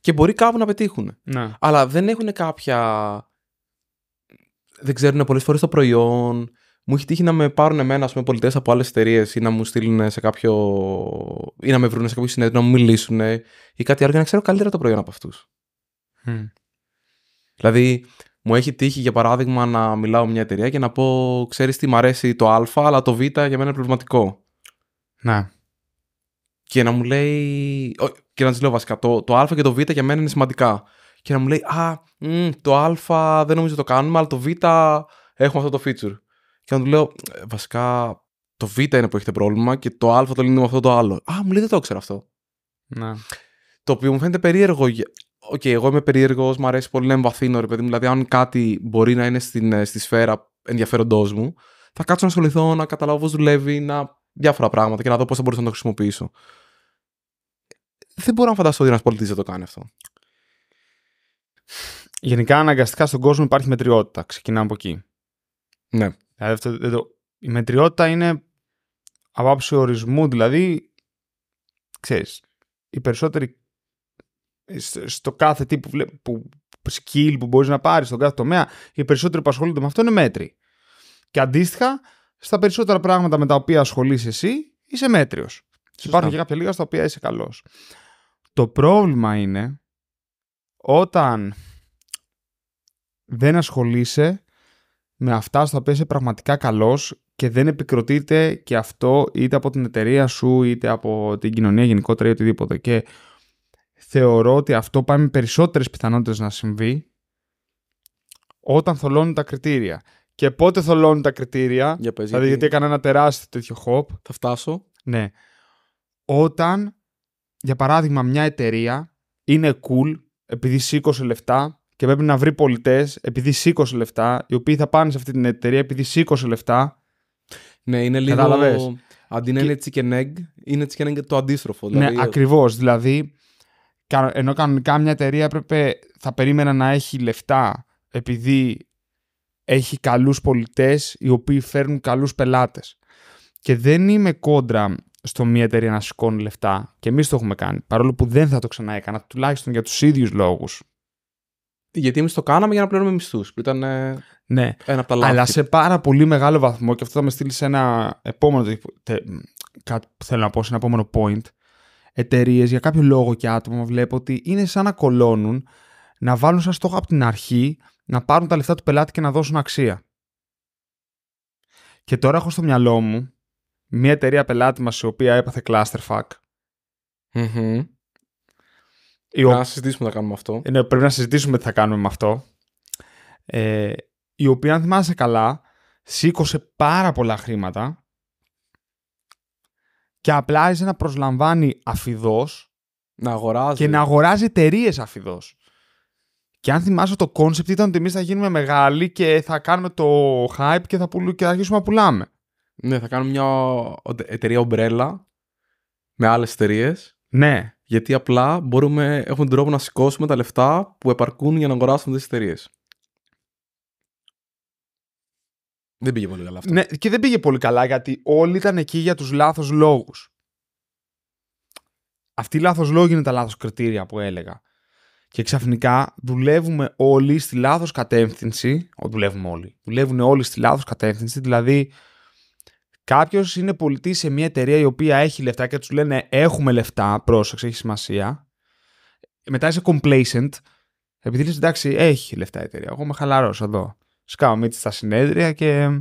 Και μπορεί κάπου να πετύχουν. Ναι. Αλλά δεν έχουν κάποια. Δεν ξέρουν πολλές φορές το προϊόν μου έχει τύχει να με πάρουν εμένα, ας πούμε, πολιτές από άλλες εταιρείες ή να μου στείλουν σε κάποιο. ή να με βρουν σε κάποιο συνέδριο, να μου μιλήσουν ε, ή κάτι άλλο για να ξέρω καλύτερα το προϊόν από αυτούς. Mm. Δηλαδή, μου έχει τύχει για παράδειγμα να μιλάω μια εταιρεία και να πω, ξέρεις τι, μου αρέσει το Α, αλλά το Β για μένα είναι προβληματικό. Ναι. Και να μου λέει. και να της λέω βασικά, το, το Α και το Β για μένα είναι σημαντικά. Και να μου λέει, Α, μ, το Α δεν νομίζω το κάνουμε, αλλά το Β έχουμε αυτό το feature. Και να του λέω, «Ε, βασικά το Β είναι που έχετε πρόβλημα και το Α το λύνουμε με αυτό το άλλο. Α, μου λέει δεν το ήξερα αυτό. Να. Το οποίο μου φαίνεται περίεργο. Οκ, εγώ είμαι περίεργος, μου αρέσει πολύ να εμβαθύνω, ρε παιδί μου. Δηλαδή, αν κάτι μπορεί να είναι στην, ε, στη σφαίρα ενδιαφέροντός μου, θα κάτσω να ασχοληθώ, να καταλάβω πώς δουλεύει, να διάφορα πράγματα και να δω πώς θα μπορούσα να το χρησιμοποιήσω. Δεν μπορώ να φανταστώ ότι ένας πολιτής δεν το κάνει αυτό. Γενικά, αναγκαστικά στον κόσμο υπάρχει μετριότητα. Ξεκινάμε από εκεί. Ναι. Δηλαδή Η μετριότητα είναι από άψη ορισμού, δηλαδή, ξέρεις, Η περισσότερη στο κάθε τύπο που, που skill που μπορείς να πάρεις, στον κάθε τομέα, οι περισσότεροι που ασχολούνται με αυτό είναι μέτρη. Και αντίστοιχα, στα περισσότερα πράγματα με τα οποία ασχολείσαι εσύ, είσαι μέτριος. Υπάρχουν και κάποια λίγα στα οποία είσαι καλός. Το πρόβλημα είναι όταν δεν ασχολείσαι με αυτά στα οποία πραγματικά καλός και δεν επικροτείται και αυτό είτε από την εταιρεία σου είτε από την κοινωνία γενικότερα ή οτιδήποτε. Και θεωρώ ότι αυτό πάει με περισσότερες πιθανότητες να συμβεί όταν θολώνουν τα κριτήρια. Και πότε θολώνουν τα κριτήρια, Για πες, δηλαδή γιατί έκανα ένα τεράστιο τέτοιο χοπ. Θα φτάσω. Ναι. Όταν, για παράδειγμα, μια εταιρεία είναι cool επειδή σήκωσε λεφτά και πρέπει να βρει πολιτές επειδή σήκωσε λεφτά, οι οποίοι θα πάνε σε αυτή την εταιρεία επειδή σήκωσε λεφτά. Ναι, είναι λίγο. Κατάλαβες. Αντί να είναι και... chicken egg, είναι chicken egg το αντίστροφο. Ναι, ακριβώς. Δηλαδή, δηλαδή ενώ κανονικά μια εταιρεία έπρεπε, θα περίμενα να έχει λεφτά επειδή έχει καλούς πολιτές οι οποίοι φέρνουν καλούς πελάτες. Και δεν είμαι κόντρα στο μια εταιρεία να σηκώνει λεφτά. Και εμείς το έχουμε κάνει. Παρόλο που δεν θα το ξαναέκανα, τουλάχιστον για τους ίδιους λόγους γιατί εμείς το κάναμε για να πληρώνουμε μισθούς. Που ήταν ε, ναι. ένα από τα Αλλά σε πάρα πολύ μεγάλο βαθμό, και αυτό θα με στείλει σε ένα επόμενο. Τε, κάτι που θέλω να πω σε ένα επόμενο point. Εταιρείες για κάποιο λόγο και άτομα βλέπω ότι είναι σαν να κολώνουν να βάλουν σαν στόχο από την αρχή να πάρουν τα λεφτά του πελάτη και να δώσουν αξία. Και τώρα έχω στο μυαλό μου μια εταιρεία πελάτη μας η οποία έπαθε clusterfuck mm η... Να συζητήσουμε τι θα κάνουμε αυτό. Ναι, πρέπει να συζητήσουμε τι θα κάνουμε με αυτό. Ε, η οποία, αν θυμάσαι καλά, σήκωσε πάρα πολλά χρήματα και απλά άρχισε να προσλαμβάνει αφιδός να αγοράζει. και να αγοράζει εταιρείες αφιδός. Και αν θυμάσαι το κόνσεπτ ήταν ότι εμείς θα γίνουμε μεγάλοι και θα κάνουμε το hype και θα, και αρχίσουμε να πουλάμε. Ναι, θα κάνουμε μια εταιρεία ομπρέλα με άλλες εταιρείες. Ναι γιατί απλά μπορούμε, έχουμε τρόπο να σηκώσουμε τα λεφτά που επαρκούν για να αγοράσουμε τις εταιρείες. Δεν πήγε πολύ καλά αυτό. Ναι, και δεν πήγε πολύ καλά γιατί όλοι ήταν εκεί για τους λάθος λόγους. Αυτοί οι λάθος λόγοι είναι τα λάθος κριτήρια που έλεγα. Και ξαφνικά δουλεύουμε όλοι στη λάθος κατεύθυνση. Ο, δουλεύουμε όλοι. Δουλεύουν όλοι στη λάθος κατεύθυνση. Δηλαδή, Κάποιος είναι πολιτής σε μια εταιρεία η οποία έχει λεφτά και τους λένε Έχουμε λεφτά, πρόσεξε, έχεις σημασία. Μετά είσαι complacent, επειδή λες εντάξει, έχει λεφτά η εταιρεία. Εγώ είμαι χαλαρός εδώ. Σκάω μύτη στα συνέδρια και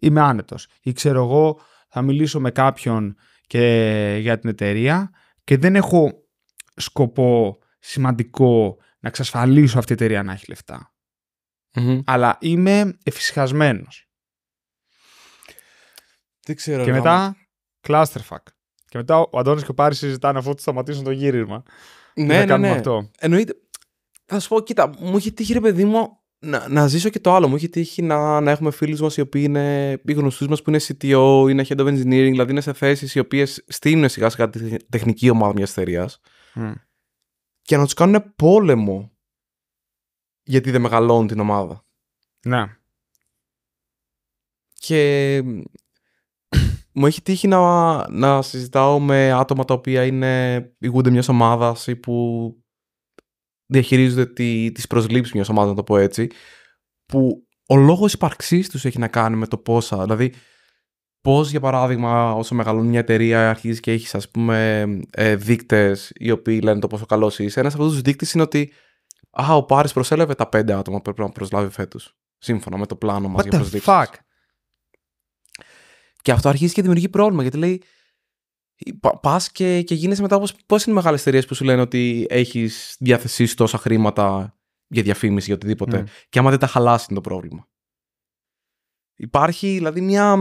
είμαι άνετος. Ή ξέρω εγώ, θα μιλήσω με κάποιον και για την εταιρεία και δεν έχω σκοπό σημαντικό να εξασφαλίσω αυτή η εταιρεία να έχει Αλλά είμαι εφησυχασμένος. Και μετά, clusterfuck. Και μετά ο Αντώνης και ο Πάρης συζητάνε αφού τους σταματήσουν το γύρισμα. Ναι, ναι, ναι. αυτό. Εννοείται. Θα σου πω, κοίτα, μου είχε τύχει ρε παιδί μου να, να ζήσω και το άλλο. Μου είχε τύχει να, να έχουμε φίλους μας οι οποίοι είναι οι γνωστούς μας που είναι CTO, είναι head of engineering, δηλαδή είναι σε θέσεις οι οποίες στείλουν σιγά σιγά τη τεχνική ομάδα μιας εταιρείας. Και να τους κάνουν πόλεμο γιατί δεν μεγαλώνουν την ομάδα. Ναι. Και μου έχει τύχει να, να συζητάω με άτομα τα οποία είναι, ηγούνται μιας ομάδας ή που διαχειρίζονται τη, τις προσλήψεις μιας ομάδας, να το πω έτσι, που ο λόγος ύπαρξής τους έχει να κάνει με το πόσα, δηλαδή πώς για παράδειγμα όσο μεγαλώνει μια εταιρεία αρχίζει και έχεις, ας πούμε ε, δείκτες οι οποίοι λένε το πόσο καλός είσαι, ένας από τους δείκτες είναι ότι Α, ο Πάρης προσέλευε τα πέντε άτομα που πρέπει να προσλάβει φέτος. Σύμφωνα με το πλάνο μας για προσλήψεις. Fuck. Και αυτό αρχίζει και δημιουργεί πρόβλημα γιατί λέει. Πα και, και γίνεσαι μετά όπως είναι οι μεγάλες εταιρείες που σου λένε ότι έχεις διαθεσίσει τόσα χρήματα για διαφήμιση, για οτιδήποτε. Ναι. Και άμα δεν τα χαλάσει είναι το πρόβλημα. Υπάρχει δηλαδή μια,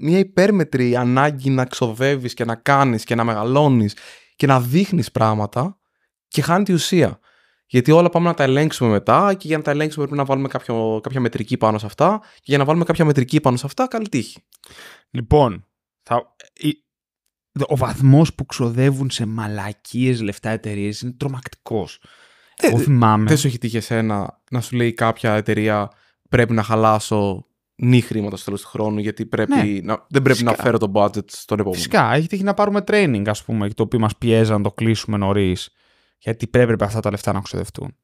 μια υπέρμετρη ανάγκη να ξοδεύεις και να κάνεις και να μεγαλώνεις και να δείχνεις πράγματα και χάνει τη ουσία. Γιατί όλα πάμε να τα ελέγξουμε μετά και για να τα ελέγξουμε πρέπει να βάλουμε κάποιο, κάποια μετρική πάνω σε αυτά. Και για να βάλουμε κάποια μετρική πάνω σε αυτά, καλή τύχη. Λοιπόν, θα... ο βαθμός που ξοδεύουν σε μαλακίες λεφτά εταιρείες είναι τρομακτικός. Ε, Εγώ θυμάμαι. Δεν σου έχει τύχει εσένα να σου λέει κάποια εταιρεία πρέπει να χαλάσω νη χρήματα στο τέλος του χρόνου, γιατί πρέπει ναι. να, δεν πρέπει να φέρω το budget στον επόμενο. Φυσικά, έχει τύχει να πάρουμε training, ας πούμε, το οποίο μας πιέζει να το κλείσουμε νωρίς γιατί πρέπει αυτά τα λεφτά να ξοδευτούν.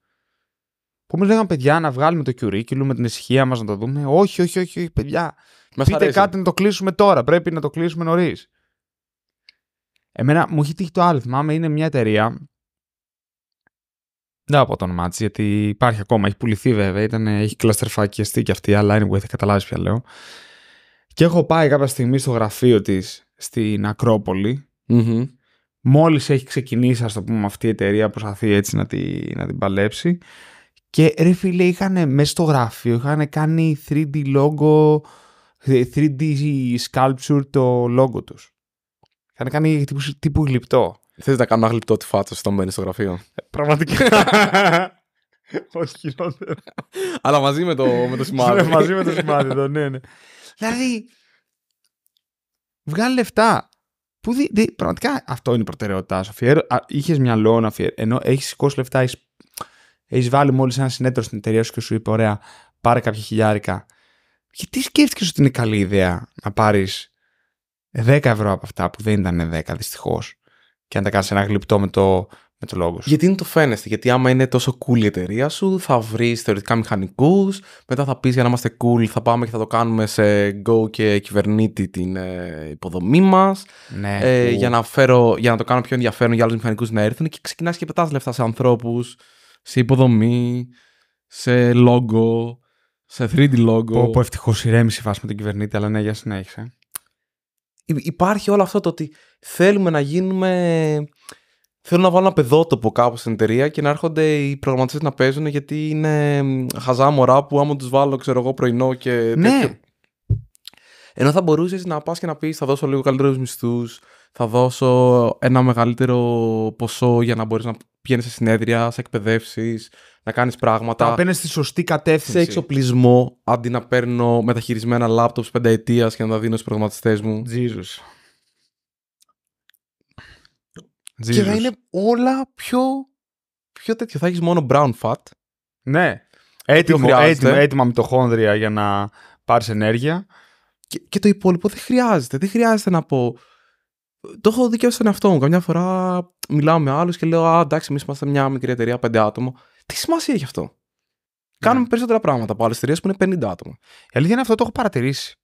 Που λέγαμε, παιδιά, να βγάλουμε το κουρίκιλο με την ησυχία μας να το δούμε. Όχι, όχι, όχι, παιδιά. Μας πείτε αρέσει. κάτι να το κλείσουμε τώρα. Πρέπει να το κλείσουμε νωρίς. Εμένα μου έχει τύχει το άλλο. Θυμάμαι, είναι μια εταιρεία. Δεν πω το όνομά γιατί υπάρχει ακόμα. Έχει πουληθεί βέβαια. Ήταν, έχει κλαστερφακιαστεί και αυτή, αλλά anyway, θα καταλάβεις πια λέω. Και έχω πάει κάποια στιγμή στο γραφείο της στην ακροπολη μόλις έχει ξεκινήσει ας το πούμε αυτή η εταιρεία προσπαθεί έτσι να, τη, να την παλέψει και ρε φίλε είχαν μέσα στο γραφείο είχαν κάνει 3D logo 3D sculpture το logo τους είχαν κάνει τύπου, τύπου γλυπτό Θες να κάνω ένα γλυπτό τη φάτσα όταν μπαίνεις στο γραφείο. Ε, πραγματικά. [LAUGHS] Όχι χειρότερα Αλλά μαζί με το, με σημάδι. Ναι, μαζί με το σημάδι, ναι, ναι, Δηλαδή, βγάλει λεφτά. Που δι, πραγματικά αυτό είναι η προτεραιότητά σου. Είχες μυαλό να αφιερώσει. Ενώ έχεις σηκώσει λεφτά, έχεις βάλει μόλις ένα συνέτρο στην εταιρεία σου και σου είπε: Ωραία, πάρε κάποια χιλιάρικα. Γιατί σκέφτηκες ότι είναι καλή ιδέα να πάρεις 10 ευρώ από αυτά που δεν ήταν 10 δυστυχώς και αν τα κάνεις ένα γλυπτό με το με το λόγο Γιατί είναι το φαίνεστε. Γιατί άμα είναι τόσο cool η εταιρεία σου, θα βρεις θεωρητικά μηχανικούς. Μετά θα πεις για να είμαστε cool, θα πάμε και θα το κάνουμε σε Go και κυβερνήτη την ε, υποδομή μας. Ναι, ε, για, να για να το κάνω πιο ενδιαφέρον για άλλους μηχανικούς να έρθουν. Και ξεκινάς και πετάς λεφτά σε ανθρώπους, σε υποδομή, σε logo, σε 3D logo. Πω, ευτυχώ ηρέμηση με τον κυβερνήτη, αλλά ναι, για Υ- Υπάρχει όλο αυτό το ότι θέλουμε να γίνουμε θέλω να βάλω ένα παιδότοπο κάπου στην εταιρεία και να έρχονται οι προγραμματιστές να παίζουν γιατί είναι χαζά μωρά που άμα τους βάλω, ξέρω εγώ, πρωινό και. Ναι. Τέτοιο. Ενώ θα μπορούσες να πας και να πεις: Θα δώσω λίγο καλύτερους μισθούς, θα δώσω ένα μεγαλύτερο ποσό για να μπορείς να πηγαίνεις σε συνέδρια, σε εκπαιδεύσεις, να κάνεις πράγματα. Να παίρνεις στη σωστή κατεύθυνση. Σε εξοπλισμό, αντί να παίρνω μεταχειρισμένα λάπτοπ πενταετία και να τα δίνω στους προγραμματιστές μου. Jesus. Jesus. Και θα είναι όλα πιο, πιο τέτοιο. Θα έχεις μόνο brown fat. Ναι. Έτοιμο, έτοιμο, έτοιμα μυτοχόνδρια για να πάρεις ενέργεια. Και, και, το υπόλοιπο δεν χρειάζεται. Δεν χρειάζεται να πω. Το έχω δει στον εαυτό μου. Καμιά φορά μιλάω με άλλους και λέω: Α, εντάξει, εμείς είμαστε μια μικρή εταιρεία, πέντε άτομα. Τι σημασία έχει αυτό. Ναι. Κάνουμε περισσότερα πράγματα από άλλες εταιρείες που είναι 50 άτομα. Η αλήθεια είναι αυτό το έχω παρατηρήσει.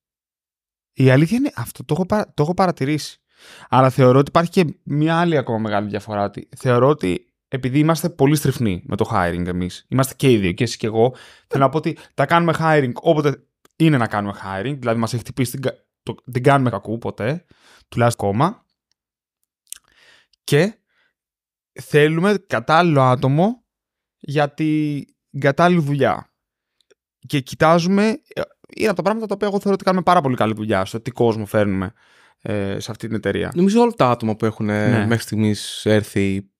Η αλήθεια είναι αυτό το έχω, παρα... το έχω παρατηρήσει. Αλλά θεωρώ ότι υπάρχει και μια άλλη ακόμα μεγάλη διαφορά. θεωρώ ότι επειδή είμαστε πολύ στριφνοί με το hiring εμείς. Είμαστε και οι δύο, και εσύ και εγώ. Θέλω να πω ότι τα κάνουμε hiring όποτε είναι να κάνουμε hiring. Δηλαδή, μας έχει χτυπήσει την, το, την κάνουμε κακού ποτέ. Τουλάχιστον ακόμα. Και θέλουμε κατάλληλο άτομο για την κατάλληλη δουλειά. Και κοιτάζουμε. Ε, είναι από τα πράγματα τα οποία εγώ θεωρώ ότι κάνουμε πάρα πολύ καλή δουλειά στο τι κόσμο φέρνουμε ε, σε αυτή την εταιρεία. Νομίζω όλα τα άτομα που έχουν ναι. μέχρι στιγμής έρθει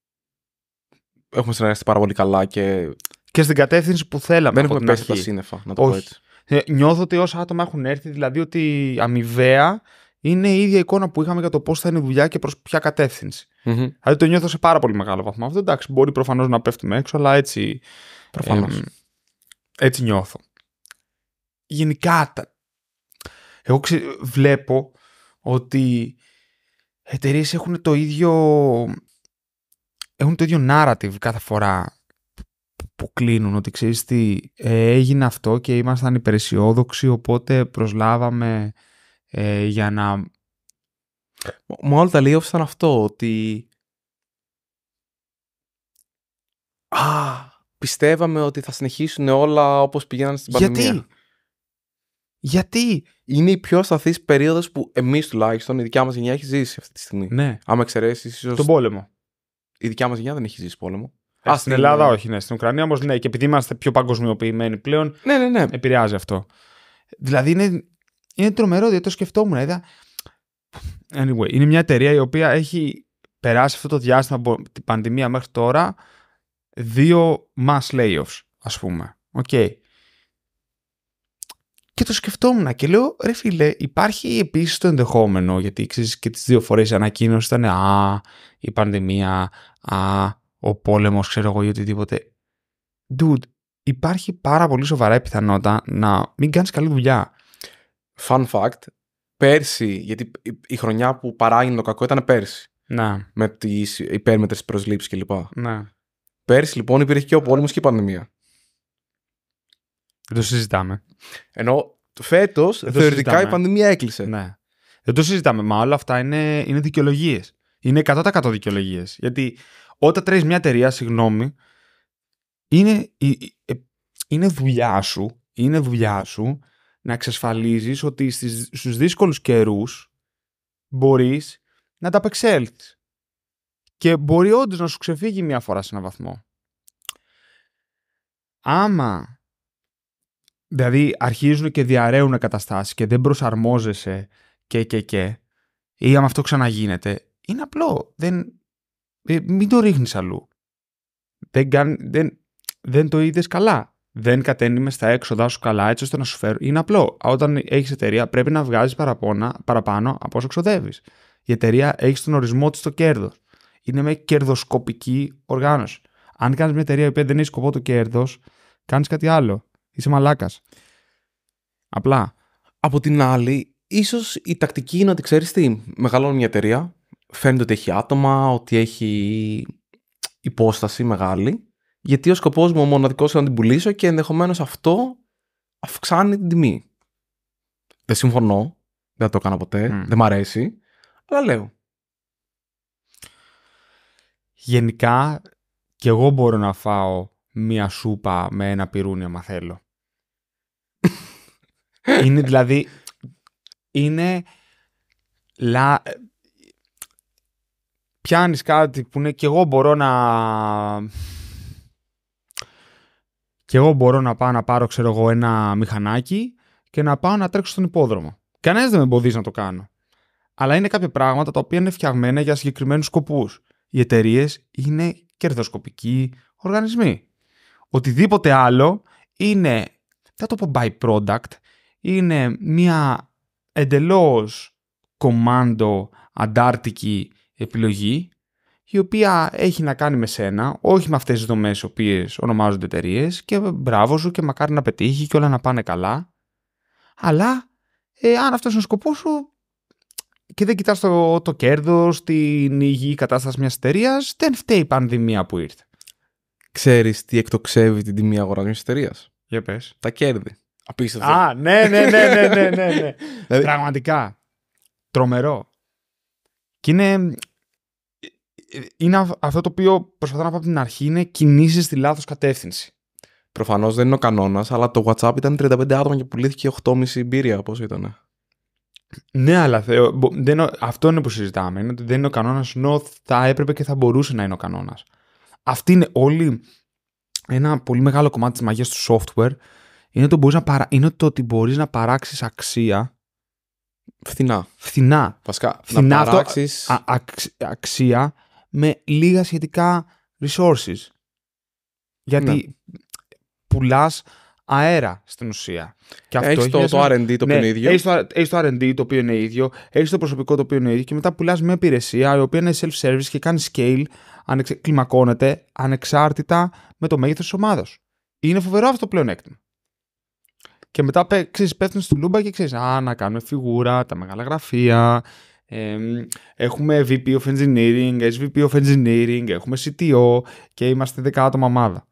έχουμε συνεργαστεί πάρα πολύ καλά και. Και στην κατεύθυνση που θέλαμε. Δεν έχουμε πέσει τα σύννεφα, να το πω έτσι. Ε, νιώθω ότι όσα άτομα έχουν έρθει, δηλαδή ότι αμοιβαία είναι η ίδια εικόνα που είχαμε για το πώς θα είναι η δουλειά και προς ποια κατεύθυνση. Mm-hmm. Δηλαδή το νιώθω σε πάρα πολύ μεγάλο βαθμό. Αυτό εντάξει, μπορεί προφανώς να πέφτουμε έξω, αλλά έτσι. Προφανώς. Ε, έτσι νιώθω. Γενικά, εγώ ξε... βλέπω ότι εταιρείες έχουν το ίδιο έχουν το ίδιο narrative κάθε φορά που κλείνουν ότι ξέρεις τι ε, έγινε αυτό και ήμασταν υπεραισιόδοξοι οπότε προσλάβαμε ε, για να μου όλα τα λέει ήταν αυτό ότι α, πιστεύαμε ότι θα συνεχίσουν όλα όπως πηγαίναν στην πανδημία. Γιατί? Γιατί είναι η πιο ασταθή περίοδος που εμείς τουλάχιστον η δικιά μας γενιά έχει ζήσει αυτή τη στιγμή. Ναι. Άμα εξαιρέσεις ίσως. Τον πόλεμο. Η δικιά μας γενιά δεν έχει ζήσει πόλεμο. Ε, α, στην Ελλάδα, όχι, ναι. Στην Ουκρανία όμως, ναι. Και επειδή είμαστε πιο παγκοσμιοποιημένοι πλέον. Ναι, ναι, ναι. Επηρεάζει αυτό. Δηλαδή είναι, είναι τρομερό, γιατί το σκεφτόμουν. Είδα. Anyway, είναι μια εταιρεία η οποία έχει περάσει αυτό το διάστημα από την πανδημία μέχρι τώρα δύο mass layoffs, ας πούμε. Οκ. Okay. Και το σκεφτόμουν και λέω, ρε φίλε, υπάρχει επίσης το ενδεχόμενο, γιατί ξέρεις και τις δύο φορές η ανακοίνωση ήταν Α, η πανδημία, Α, ο πόλεμος, ξέρω εγώ ή οτιδήποτε. Dude, υπάρχει πάρα πολύ σοβαρά η οτιδηποτε dude υπαρχει παρα πολυ σοβαρα πιθανοτητα να μην κάνεις καλή δουλειά. Fun fact, πέρσι, γιατί η χρονιά που παράγει το κακό ήταν πέρσι. Να. Με τις υπέρμετρες προσλήψεις κλπ. Να. Πέρσι λοιπόν υπήρχε και ο πόλεμος και η πανδημία. Δεν το συζητάμε. Ενώ φέτος θεωρητικά η πανδημία έκλεισε. Ναι. Δεν το συζητάμε. Μα όλα αυτά είναι, είναι δικαιολογίες. Είναι 100% δικαιολογίες. Γιατί όταν τρέχεις μια εταιρεία, συγγνώμη, είναι, ε, είναι δουλειά σου. Είναι δουλειά σου να εξασφαλίζεις ότι στις, στους δύσκολους καιρούς μπορείς να τα απεξέλθεις. Και μπορεί όντως να σου ξεφύγει μια φορά σε έναν βαθμό. Άμα Δηλαδή αρχίζουν και διαραίουν καταστάσεις και δεν προσαρμόζεσαι και και και ή αν αυτό ξαναγίνεται. Είναι απλό. Δεν, ε, μην το ρίχνεις αλλού. Δεν, καν, δεν, δεν το είδες καλά. Δεν κατένιμε στα έξοδα σου καλά έτσι ώστε να σου φέρουν. Είναι απλό. Όταν έχεις εταιρεία πρέπει να βγάζεις παραπάνω από όσο ξοδεύει. Η εταιρεία έχει στον ορισμό της το κέρδος. Είναι με κερδοσκοπική οργάνωση. Αν κάνεις μια εταιρεία που δεν έχει σκοπό το κέρδος, κάνεις κάτι άλλο. Είσαι μαλάκας. Απλά. Από την άλλη, ίσως η τακτική είναι ότι ξέρεις τι, μεγαλώνει μια εταιρεία, φαίνεται ότι έχει άτομα, ότι έχει υπόσταση μεγάλη, γιατί ο σκοπός μου ο μοναδικός είναι να την πουλήσω και ενδεχομένως αυτό αυξάνει την τιμή. Δεν συμφωνώ, δεν το έκανα ποτέ, δεν μ' αρέσει, αλλά λέω. Γενικά, και εγώ μπορώ να φάω μία σούπα με ένα πυρούνι άμα θέλω είναι δηλαδή. Είναι. Λα... Πιάνεις κάτι που είναι και εγώ μπορώ να. Και εγώ μπορώ να πάω να πάρω, ξέρω εγώ, ένα μηχανάκι και να πάω να τρέξω στον υπόδρομο. Κανένας δεν με εμποδίζει να το κάνω. Αλλά είναι κάποια πράγματα τα οποία είναι φτιαγμένα για συγκεκριμένους σκοπούς. Οι εταιρείες είναι κερδοσκοπικοί οργανισμοί. Οτιδήποτε άλλο είναι, θα το πω by product, είναι μια εντελώς κομάντο αντάρτικη επιλογή η οποία έχει να κάνει με σένα, όχι με αυτές τις δομές οι οποίες ονομάζονται εταιρείες και μπράβο σου και μακάρι να πετύχει και όλα να πάνε καλά αλλά ε, αν αυτός είναι ο σκοπός σου και δεν κοιτάς το, το κέρδος, την υγιή κατάσταση μιας εταιρείας, δεν φταίει η πανδημία που ήρθε. Ξέρεις τι εκτοξεύει την τιμή αγοράς μιας εταιρείας. Για πες. Τα κέρδη. Απίστευτο. Α, ναι, ναι, ναι, ναι, ναι, ναι. ναι, ναι. [LAUGHS] Δηλαδή- Πραγματικά. Τρομερό. Και είναι, είναι αυτό το οποίο προσπαθώ να πω από την αρχή, είναι κινήσεις στη λάθος κατεύθυνση. Προφανώς δεν είναι ο κανόνας, αλλά το WhatsApp ήταν 35 άτομα και πουλήθηκε 8,5 εμπειρία. όπω ήταν. Ναι, αλλά θεω, δεν, αυτό είναι που συζητάμε. Είναι ότι δεν είναι ο κανόνας, ενώ θα έπρεπε και θα μπορούσε να είναι ο κανόνας. Αυτή είναι όλη ένα πολύ μεγάλο κομμάτι της μαγείας του software είναι το, μπορείς να είναι το ότι μπορείς να παράξεις αξία φθηνά. Φθηνά. Βασικά, φθηνά να Αυτό, αξία με λίγα σχετικά resources. Γιατί ναι. πουλάς αέρα στην ουσία. Και αυτό το, το R&D το ναι, οποίο ναι, είναι ίδιο. Έχεις το, R&D το οποίο είναι ίδιο, έχεις το προσωπικό το οποίο είναι ίδιο και μετά πουλάς μια υπηρεσία η οποία είναι self-service και κάνει scale, ανεξε, κλιμακώνεται ανεξάρτητα με το μέγεθος της ομάδας. Είναι φοβερό αυτό το πλεονέκτημα. Και μετά ξέρεις, πέφτουν στη λούμπα και ξέρεις, Α, να κάνουμε φιγούρα, τα μεγάλα γραφεία. Ε, έχουμε VP of Engineering, SVP of Engineering, έχουμε CTO και είμαστε 10 άτομα ομάδα.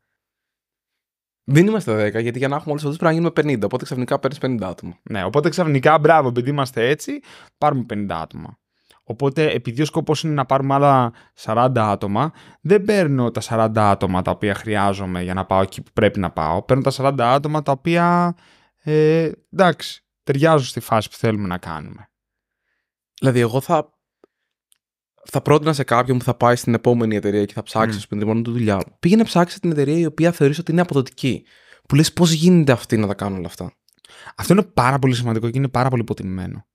Δεν είμαστε 10, γιατί για να έχουμε όλους αυτούς πρέπει να γίνουμε 50. Οπότε ξαφνικά παίρνεις 50 άτομα. Ναι, οπότε ξαφνικά, μπράβο, επειδή είμαστε έτσι, πάρουμε 50 άτομα. Οπότε, επειδή ο σκοπός είναι να πάρουμε άλλα 40 άτομα, δεν παίρνω τα 40 άτομα τα οποία χρειάζομαι για να πάω εκεί που πρέπει να πάω. Παίρνω τα 40 άτομα τα οποία ε, εντάξει, ταιριάζουν στη φάση που θέλουμε να κάνουμε. Δηλαδή, εγώ θα, θα πρότεινα σε κάποιον που θα πάει στην επόμενη εταιρεία και θα ψάξει, mm. την επόμενη του δουλειά. Πήγαινε ψάξει την εταιρεία η οποία θεωρείς ότι είναι αποδοτική. Που λες πώς γίνεται αυτή να τα κάνουν όλα αυτά. Αυτό είναι πάρα πολύ σημαντικό και είναι πάρα πολύ υποτιμημένο.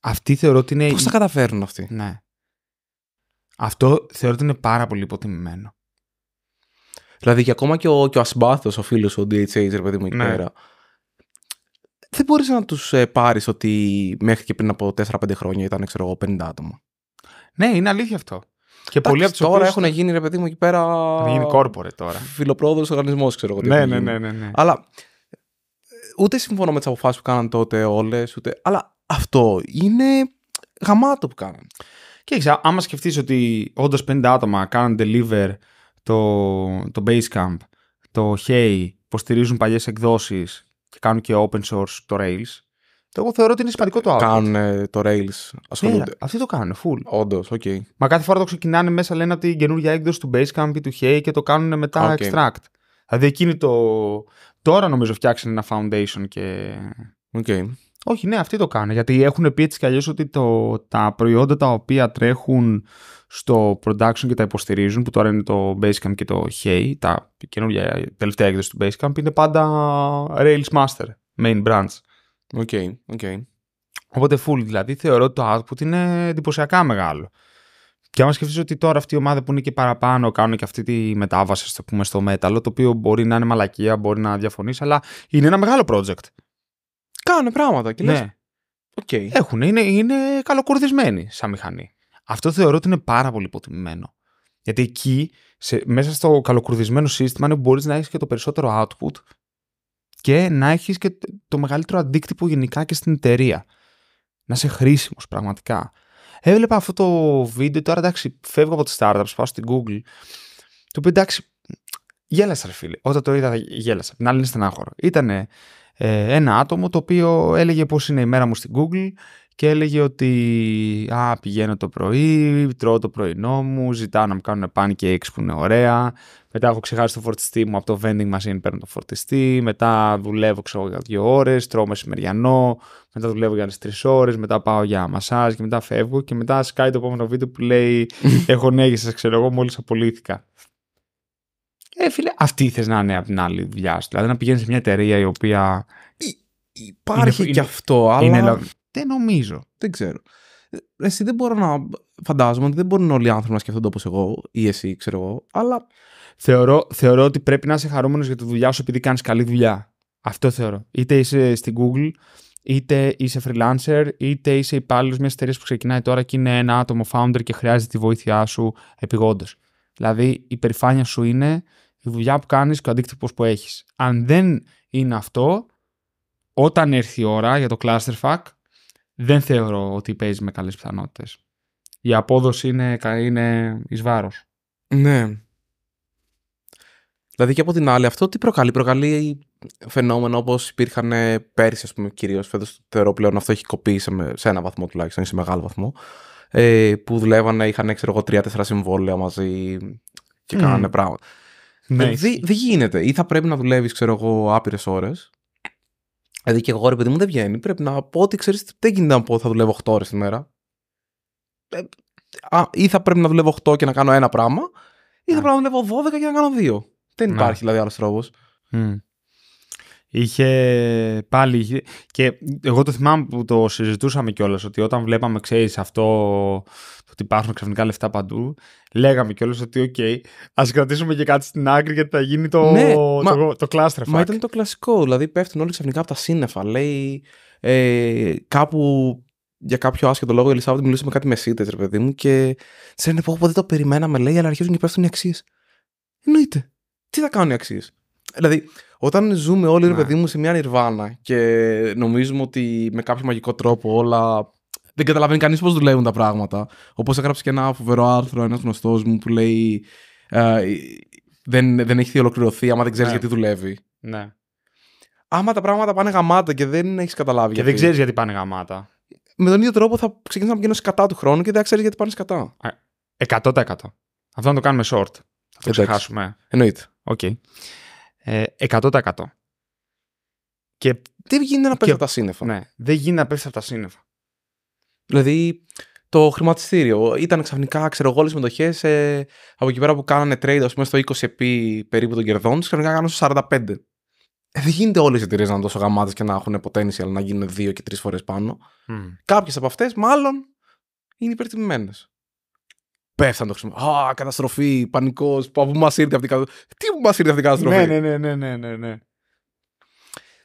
Αυτή θεωρώ ότι είναι. Πώς τα καταφέρουν αυτοί. Ναι. Αυτό θεωρώ ότι είναι πάρα πολύ υποτιμημένο. Δηλαδή, και ακόμα και ο, και ο ο φίλος ο DHA, ρε παιδί μου, εκεί ναι. πέρα, δεν μπορείς να τους πάρει πάρεις ότι μέχρι και πριν από 4-5 χρόνια ήταν ξέρω εγώ 50 άτομα. Ναι, είναι αλήθεια αυτό. Και πολλοί από τώρα οποίους... έχουν γίνει ρε παιδί μου εκεί πέρα. Θα γίνει corporate τώρα. Φιλοπρόοδο οργανισμός, ξέρω εγώ. Ναι, ναι, ναι, ναι, ναι. Αλλά ε, ούτε συμφωνώ με τις αποφάσεις που κάναν τότε όλες, ούτε. Αλλά αυτό είναι γαμάτο που κάναν. Και έχεις, άμα σκεφτείς ότι όντως 50 άτομα κάναν deliver το, το Basecamp, το Hey, υποστηρίζουν παλιές εκδόσεις, και κάνουν και open source το Rails. Το εγώ θεωρώ ότι είναι σημαντικό το output. Κάνουν το Rails, ασχολούνται. Ναι, αυτοί το κάνουν, full. Όντως, οκ. Okay. Μα κάθε φορά το ξεκινάνε μέσα, λένε από την καινούργια έκδοση του Basecamp ή του Hey και το κάνουν μετά extract. Δηλαδή εκείνη το. Τώρα νομίζω φτιάξαν ένα foundation και. Okay. Όχι, ναι, αυτοί το κάνουν. Γιατί έχουν πει έτσι κι αλλιώς ότι το, τα προϊόντα τα οποία τρέχουν στο production και τα υποστηρίζουν, που τώρα είναι το Basecamp και το Hey, τα καινούργια τελευταία έκδοση του Basecamp, είναι πάντα Rails Master, main branch. Οκ, okay, οκ. Okay. Οπότε full δηλαδή θεωρώ ότι το output είναι εντυπωσιακά μεγάλο. Και άμα σκεφτείς ότι τώρα αυτή η ομάδα που είναι και παραπάνω κάνουν και αυτή τη μετάβαση στο, πούμε, στο μέταλλο, το οποίο μπορεί να είναι μαλακία, μπορεί να διαφωνείς, αλλά είναι ένα μεγάλο project. Κάνουν πράγματα και ναι. λες... Okay. Έχουν, είναι, είναι καλοκουρδισμένοι σαν μηχανή. Αυτό θεωρώ ότι είναι πάρα πολύ υποτιμημένο. Γιατί εκεί, σε, μέσα στο καλοκουρδισμένο σύστημα, είναι που μπορείς να έχεις και το περισσότερο output και να έχεις και το μεγαλύτερο αντίκτυπο γενικά και στην εταιρεία. Να είσαι χρήσιμος πραγματικά. Έβλεπα αυτό το βίντεο, τώρα εντάξει, φεύγω από τη startups, πάω στην Google. Το οποίο εντάξει, γέλασα, φίλε. Όταν το είδα, γέλασα. Την άλλη είναι στενάχωρο. Ήταν ε, ένα άτομο το οποίο έλεγε πώς είναι η μέρα μου στην Google και έλεγε ότι α, πηγαίνω το πρωί, τρώω το πρωινό μου, ζητάω να μου κάνουν pancakes που είναι ωραία, μετά έχω ξεχάσει το φορτιστή μου από το vending machine, παίρνω το φορτιστή, μετά δουλεύω ξέρω για δύο ώρες, τρώω μεσημεριανό, μετά δουλεύω για τρεις ώρες, μετά πάω για μασάζ και μετά φεύγω και μετά σκάει το επόμενο βίντεο που λέει [LAUGHS] έχω νέγη σας, ξέρω εγώ μόλις απολύθηκα. Ε, φίλε, αυτή θες να είναι από την άλλη δουλειά Δηλαδή να πηγαίνεις σε μια εταιρεία η οποία. υπάρχει είναι, αυτό, αλλά. Δεν νομίζω. Δεν ξέρω. Ε, εσύ δεν μπορώ να φαντάζομαι ότι δεν μπορούν όλοι οι άνθρωποι να σκεφτούνται όπως εγώ ή εσύ, ξέρω εγώ, αλλά. Θεωρώ, θεωρώ ότι πρέπει να είσαι χαρούμενος για τη δουλειά σου επειδή κάνεις καλή δουλειά. Αυτό θεωρώ. Είτε είσαι στην Google, είτε είσαι freelancer, είτε είσαι υπάλληλος μιας εταιρείας που ξεκινάει τώρα και είναι ένα άτομο founder και χρειάζεται τη βοήθειά σου επιγόντως. Δηλαδή, η περηφάνεια σου είναι η δουλειά που κάνεις και ο αντίκτυπος που έχεις. Αν δεν είναι αυτό, όταν έρθει η ώρα για το clusterfuck, δεν θεωρώ ότι παίζει με καλές πιθανότητες. Η απόδοση είναι, είναι εις βάρος. Ναι. Δηλαδή και από την άλλη αυτό τι προκαλεί. Προκαλεί φαινόμενα όπως υπήρχαν ε, πέρυσι ας πούμε κυρίως. Φέτος θεωρώ πλέον αυτό έχει κοπεί σε, σε ένα βαθμό τουλάχιστον ή σε μεγάλο βαθμό. Ε, που δουλεύανε, είχαν ξέρω εγώ τρία-τέσσερα συμβόλαια μαζί και mm. κάνανε πράγματα. Ναι. Ε, δεν δε γίνεται. Ή θα πρέπει να δουλεύεις, ξέρω εγώ, άπειρες ώρες Δηλαδή και εγώ ρε παιδί μου δεν βγαίνει. Πρέπει να πω ότι ξέρεις, δεν γίνεται να πω ότι θα δουλεύω 8 ώρες τη μέρα. Ε, α, ή θα πρέπει να δουλεύω 8 και να κάνω ένα πράγμα, ή θα ναι. πρέπει να δουλεύω 12 και να κάνω δύο. Δεν ναι. υπάρχει δηλαδή άλλος τρόπος. Είχε πάλι. Και εγώ το θυμάμαι που το συζητούσαμε κιόλας ότι όταν βλέπαμε, ξέρεις, αυτό το ότι υπάρχουν ξαφνικά λεφτά παντού, λέγαμε κιόλας ότι, ok ας κρατήσουμε και κάτι στην άκρη γιατί θα γίνει το, ναι, το, μα, Μα ήταν το κλασικό. Δηλαδή πέφτουν όλοι ξαφνικά από τα σύννεφα. Λέει ε, κάπου για κάποιο άσχετο λόγο η Ελισάβετ μιλούσε με κάτι μεσίτε, ρε παιδί μου, και της λένε πω δεν το περιμέναμε, λέει, αλλά αρχίζουν και πέφτουν οι αξίες. Εννοείται. Τι θα κάνουν οι αξίες. Δηλαδή, όταν ζούμε όλοι, ναι. ρε παιδί μου, σε μια νιρβάνα και νομίζουμε ότι με κάποιο μαγικό τρόπο όλα. Δεν καταλαβαίνει κανείς πώς δουλεύουν τα πράγματα. Όπως έγραψε και ένα φοβερό άρθρο ένας γνωστός μου που λέει. Ε, δεν, δεν έχει ολοκληρωθεί άμα δεν ξέρεις ναι. γιατί δουλεύει. Ναι. Άμα τα πράγματα πάνε γαμάτα και δεν έχεις καταλάβει. Και δεν ξέρεις γιατί πάνε γαμάτα. Με τον ίδιο τρόπο θα ξεκινήσει να πηγαίνεις κατά του χρόνου και δεν ξέρεις γιατί πάνε κατά. 100%. Αυτό να το κάνουμε short. Θα το ξεχάσουμε. Εννοείται. Okay. 100%. Ε, και δεν γίνεται να πέφτει από τα σύννεφα. Ναι, δεν γίνεται να πέφτει από τα σύννεφα. Δηλαδή, το χρηματιστήριο ήταν ξαφνικά, ξέρω εγώ, όλες οι μετοχέ ε, από εκεί πέρα που κάνανε trade, ας πούμε, στο 20 επί περίπου των κερδών τους, ξαφνικά κάνανε στο 45. Ε, δεν γίνεται όλες οι εταιρείες να είναι τόσο γαμάτες και να έχουν potential να γίνουν δύο και τρεις φορές πάνω. Mm. Κάποιες από αυτές, μάλλον, είναι υπερτιμημένες πέφτανε το χρησιμοποιούν. Α, καταστροφή, πανικός. Πού μας ήρθε αυτή η καταστροφή. Τι μας ήρθε αυτή η καταστροφή. Ναι, ναι, ναι, ναι, ναι, ναι.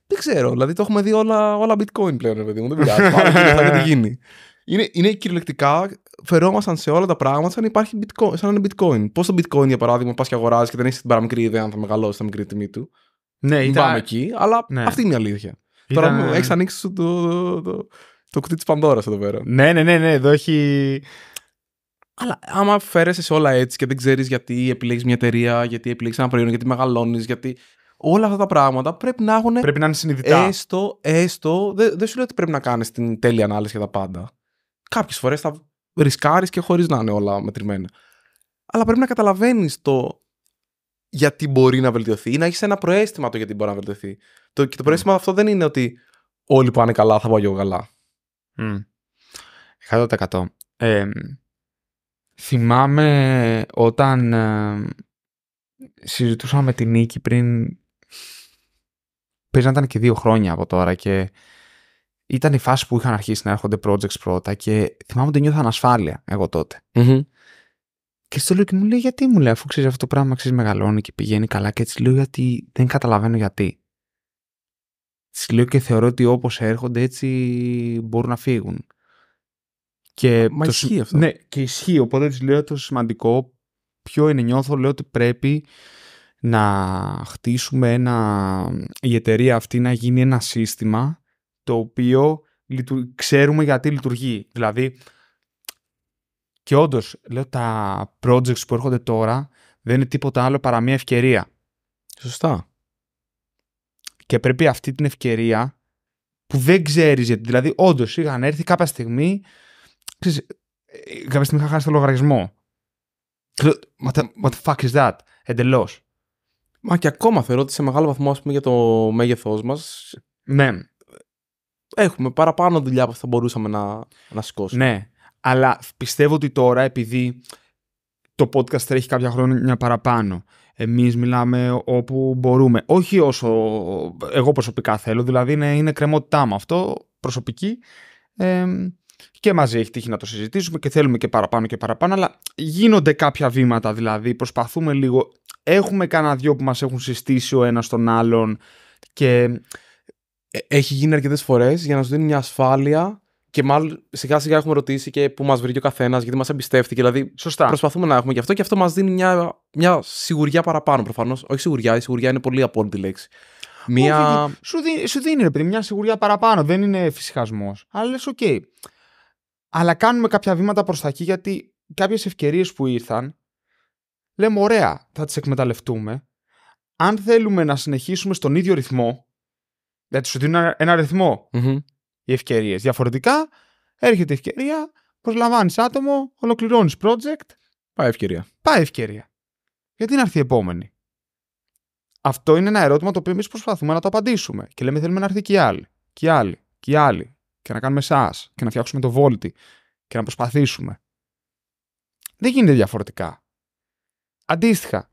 Δεν ξέρω. Δηλαδή το έχουμε δει όλα, όλα bitcoin πλέον, ρε παιδί μου. Δεν πειράζει. Πάμε δει τι γίνει. Είναι, είναι κυριολεκτικά, φερόμασταν σε όλα τα πράγματα σαν, να υπάρχει bitcoin, σαν να είναι bitcoin. Πώς το bitcoin, για παράδειγμα, πας και αγοράζεις και δεν έχεις την παραμικρή ιδέα αν θα μεγαλώσει τα μικρή τιμή του. Ναι, ήταν... Πάμε εκεί, αλλά ναι. αυτή είναι η αλήθεια. Ήταν... Τώρα έχεις ανοίξει το, το, το, το κουτί της Πανδώρας εδώ πέρα. Ναι, ναι, ναι, ναι. Εδώ έχει. Αλλά άμα φέρεσαι όλα έτσι και δεν ξέρεις γιατί επιλέγεις μια εταιρεία, γιατί επιλέγεις ένα προϊόν, γιατί μεγαλώνεις, γιατί. Όλα αυτά τα πράγματα πρέπει να έχουν. Πρέπει να είναι συνειδητά. Έστω, έστω. Δεν, σου λέω ότι πρέπει να κάνεις την τέλεια ανάλυση για τα πάντα. Κάποιες φορές θα ρισκάρεις και χωρίς να είναι όλα μετρημένα. Αλλά πρέπει να καταλαβαίνεις το γιατί μπορεί να βελτιωθεί ή να έχεις ένα προέστημα το γιατί μπορεί να βελτιωθεί. Το, και το προέστημα mm. αυτό δεν είναι ότι όλοι πάνε καλά, θα πάω καλά. Mm. 100%. Ε, Θυμάμαι όταν ε, συζητούσαμε με την Νίκη πριν πριν να ήταν και δύο χρόνια από τώρα και ήταν η φάση που είχαν αρχίσει να έρχονται projects πρώτα και θυμάμαι ότι ασφάλεια ανασφάλεια εγώ Και στο λέω και μου λέει γιατί μου λέει αφού ξέρεις αυτό το πράγμα ξέρεις μεγαλώνει και πηγαίνει καλά και έτσι λέω γιατί δεν καταλαβαίνω γιατί. Της λέω και θεωρώ ότι όπως έρχονται έτσι μπορούν να φύγουν. Και Μα το... ισχύει αυτό. Ναι, και ισχύει. Οπότε της λέω το σημαντικό, ποιο είναι, νιώθω, λέω ότι πρέπει να χτίσουμε ένα, η εταιρεία αυτή να γίνει ένα σύστημα το οποίο ξέρουμε γιατί λειτουργεί. Δηλαδή, και όντως, λέω τα projects που έρχονται τώρα δεν είναι τίποτα άλλο παρά μια ευκαιρία. Σωστά. Και πρέπει αυτή την ευκαιρία που δεν ξέρεις γιατί, δηλαδή όντως είχαν έρθει κάποια στιγμή ξέρεις, ε, κάποια στιγμή είχα χάσει το λογαριασμό. Ε, what the, what fuck is that, εντελώς. Μα και ακόμα θεωρώ ότι σε μεγάλο βαθμό, ας πούμε, για το μέγεθός μας. Ναι. Έχουμε παραπάνω δουλειά που θα μπορούσαμε να, να σηκώσουμε. Ναι. Αλλά πιστεύω ότι τώρα, επειδή το podcast τρέχει κάποια χρόνια παραπάνω, εμείς μιλάμε όπου μπορούμε. Όχι όσο εγώ προσωπικά θέλω, δηλαδή είναι, είναι κρεμότητά μου αυτό, προσωπική. Ε, και μαζί έχει τύχει να το συζητήσουμε και θέλουμε και παραπάνω και παραπάνω, αλλά γίνονται κάποια βήματα δηλαδή, προσπαθούμε λίγο, έχουμε κανένα δυο που μας έχουν συστήσει ο ένας τον άλλον και... Ε, έχει γίνει αρκετές φορές για να σου δίνει μια ασφάλεια και μάλλον σιγά σιγά έχουμε ρωτήσει και πού μας βρήκε ο καθένας, γιατί μας εμπιστεύτηκε. Δηλαδή, Σωστά. προσπαθούμε να έχουμε και αυτό και αυτό μας δίνει μια, μια σιγουριά παραπάνω προφανώς. Όχι σιγουριά, η σιγουριά είναι πολύ απόλυτη λέξη. Μια... σου, δίνει, σου δίνει, ρε παιδί, μια σιγουριά παραπάνω. Δεν είναι φυσικασμός. Αλλά λες, οκ. Okay. Αλλά κάνουμε κάποια βήματα προς τα εκεί γιατί κάποιες ευκαιρίες που ήρθαν λέμε: Ωραία, θα τις εκμεταλλευτούμε. Αν θέλουμε να συνεχίσουμε στον ίδιο ρυθμό, γιατί σου δίνουν ένα ρυθμό mm-hmm. οι ευκαιρίες. Διαφορετικά, έρχεται η ευκαιρία, προσλαμβάνεις άτομο, ολοκληρώνεις project. Πάει ευκαιρία. Πάει ευκαιρία. Γιατί να έρθει η επόμενη. Αυτό είναι ένα ερώτημα το οποίο εμείς προσπαθούμε να το απαντήσουμε. Και λέμε: Θέλουμε να έρθει και άλλη. Και άλλη. Και η άλλη και να κάνουμε εσά και να φτιάξουμε το Volti και να προσπαθήσουμε. Δεν γίνεται διαφορετικά. Αντίστοιχα,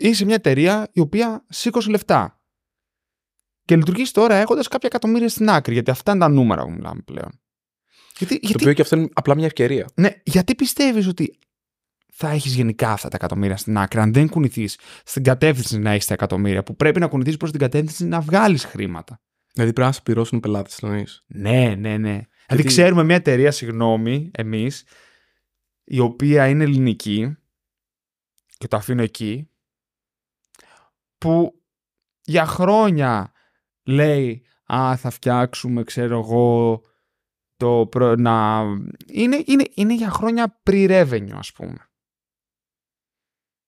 είσαι μια εταιρεία η οποία σήκωσε λεφτά και λειτουργείς τώρα έχοντας κάποια εκατομμύρια στην άκρη, γιατί αυτά είναι τα νούμερα που μιλάμε πλέον. Γιατί, γιατί... Το οποίο και αυτό είναι απλά μια ευκαιρία. Ναι, γιατί πιστεύεις ότι θα έχεις γενικά αυτά τα εκατομμύρια στην άκρη, αν δεν κουνηθείς στην κατεύθυνση να έχεις τα εκατομμύρια, που πρέπει να κουνηθείς προς την κατεύθυνση να βγάλεις χρήματα. Δηλαδή πρέπει να σε πληρώσουν πελάτες, Ναι, ναι, ναι. Δηλαδή ξέρουμε μια εταιρεία, συγγνώμη, εμείς, η οποία είναι ελληνική και το αφήνω εκεί, που για χρόνια λέει «Α, θα φτιάξουμε, ξέρω εγώ, το προ... να...» είναι, είναι, είναι για χρόνια pre-revenue, ας πούμε.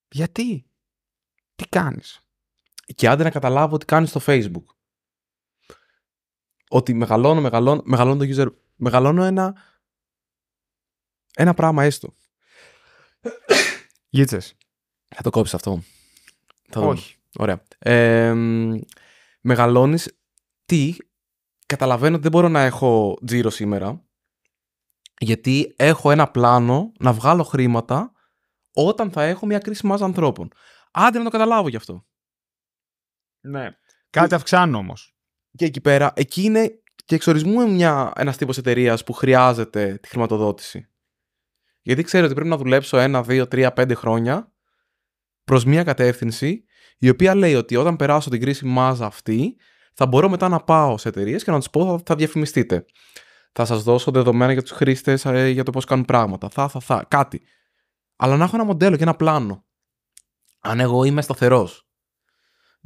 Γιατί? Τι κάνεις? Και άντε να καταλάβω τι κάνεις στο Facebook ότι μεγαλώνω, μεγαλώνω, μεγαλώνω το user, μεγαλώνω ένα, ένα πράγμα έστω. Γίτσες. Θα το κόψεις αυτό. Θα Όχι. Ωραία. Ε, μεγαλώνεις τι καταλαβαίνω ότι δεν μπορώ να έχω τζίρο σήμερα γιατί έχω ένα πλάνο να βγάλω χρήματα όταν θα έχω μια κρίση μάζα ανθρώπων. Άντε να το καταλάβω γι' αυτό. Ναι. Κάτι αυξάνω όμως και εκεί πέρα, εκεί είναι και εξορισμού μια, ένας τύπος εταιρείας που χρειάζεται τη χρηματοδότηση. Γιατί ξέρω ότι πρέπει να δουλέψω ένα, δύο, τρία, πέντε χρόνια προς μια κατεύθυνση η οποία λέει ότι όταν περάσω την κρίση μάζα αυτή θα μπορώ μετά να πάω σε εταιρείες και να τους πω θα διαφημιστείτε. Θα σας δώσω δεδομένα για τους χρήστες, ε, για το πώς κάνουν πράγματα. Θα, θα, θα, κάτι. Αλλά να έχω ένα μοντέλο και ένα πλάνο. Αν εγώ είμαι σταθερός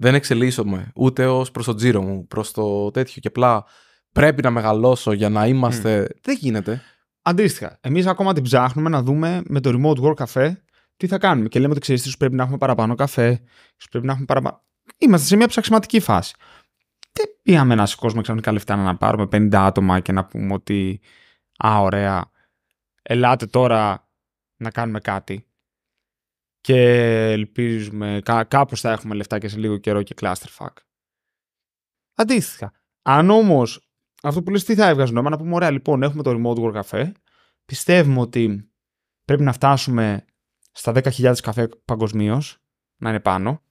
δεν εξελίσσομαι ούτε ως προς το τζίρο μου, προς το τέτοιο. Και απλά πρέπει να μεγαλώσω για να είμαστε. Mm. Δεν γίνεται. Αντίστοιχα, εμείς ακόμα την ψάχνουμε να δούμε με το remote work καφέ, τι θα κάνουμε. Και λέμε ότι ξέρεις σου πρέπει να έχουμε παραπάνω καφέ, σου πρέπει να έχουμε παραπάνω. Είμαστε σε μια ψαξιματική φάση. Τι πήγαμε να σηκώσουμε ξαφνικά λεφτά να πάρουμε 50 άτομα και να πούμε ότι. Α, ωραία. Ελάτε τώρα να κάνουμε κάτι και ελπίζουμε κά- κάπως θα έχουμε λεφτά και σε λίγο καιρό και clusterfuck. Αντίστοιχα, αν όμως, αυτό που λες τι θα έβγαζε νόημα, να πούμε ωραία λοιπόν έχουμε το remote work καφέ, πιστεύουμε ότι πρέπει να φτάσουμε στα 10.000 καφέ παγκοσμίως, να είναι πάνω.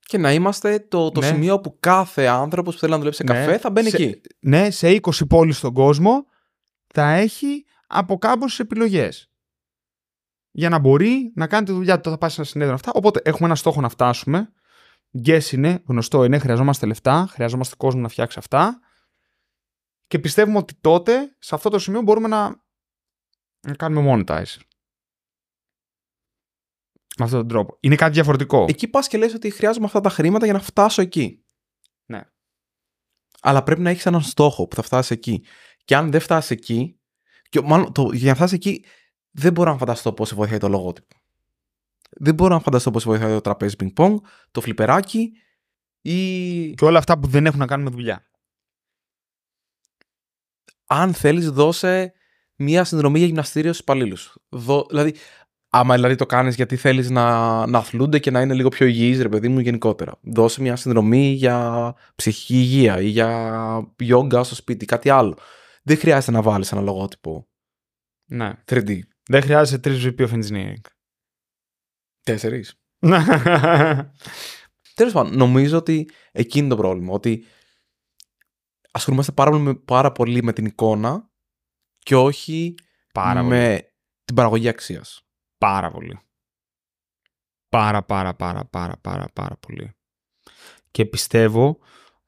Και να είμαστε το, το ναι. σημείο που κάθε άνθρωπος που θέλει να δουλέψει σε ναι. καφέ θα μπαίνει εκεί. Ναι, σε 20 πόλεις στον κόσμο θα έχει από κάμπο επιλογές για να μπορεί να κάνει τη δουλειά του. Θα πάει σε ένα συνέδριο αυτά. Οπότε έχουμε ένα στόχο να φτάσουμε. Guess είναι, γνωστό είναι, χρειαζόμαστε λεφτά, χρειαζόμαστε κόσμο να φτιάξει αυτά. Και πιστεύουμε ότι τότε, σε αυτό το σημείο, μπορούμε να, να κάνουμε monetize. Με αυτόν τον τρόπο. Είναι κάτι διαφορετικό. Εκεί πας και λες ότι χρειάζομαι αυτά τα χρήματα για να φτάσω εκεί. Ναι. Αλλά πρέπει να έχεις έναν στόχο που θα φτάσεις εκεί. Και αν δεν φτάσεις εκεί. Και μάλλον, το, για να φτάσεις εκεί, δεν μπορώ να φανταστώ πώς βοηθάει το λογότυπο. Δεν μπορώ να φανταστώ πώς βοηθάει το τραπέζι πινκ-πονγκ, το φλιπεράκι ή. Και όλα αυτά που δεν έχουν να κάνουν με δουλειά. Αν θέλεις, δώσε μία συνδρομή για γυμναστήριο στους υπαλλήλους. Δο... Δηλαδή, άμα δηλαδή, το κάνεις γιατί θέλεις να... να αθλούνται και να είναι λίγο πιο υγιείς, ρε παιδί μου, γενικότερα. Δώσε μία συνδρομή για ψυχική υγεία ή για γιόγκα στο σπίτι, κάτι άλλο. Δεν χρειάζεται να βάλεις ένα λογότυπο. Ναι. 3D. Δεν χρειάζεσαι τρεις VP of Engineering. Τέσσερις. [LAUGHS] Τέλος πάντων, νομίζω ότι εκείνο είναι το πρόβλημα. Ότι ασχολούμαστε πάρα πολύ, πάρα πολύ με την εικόνα και όχι πάρα με την παραγωγή αξίας. Πάρα πολύ. Πάρα, πάρα, πάρα, πάρα, πάρα, πάρα πολύ. Και πιστεύω,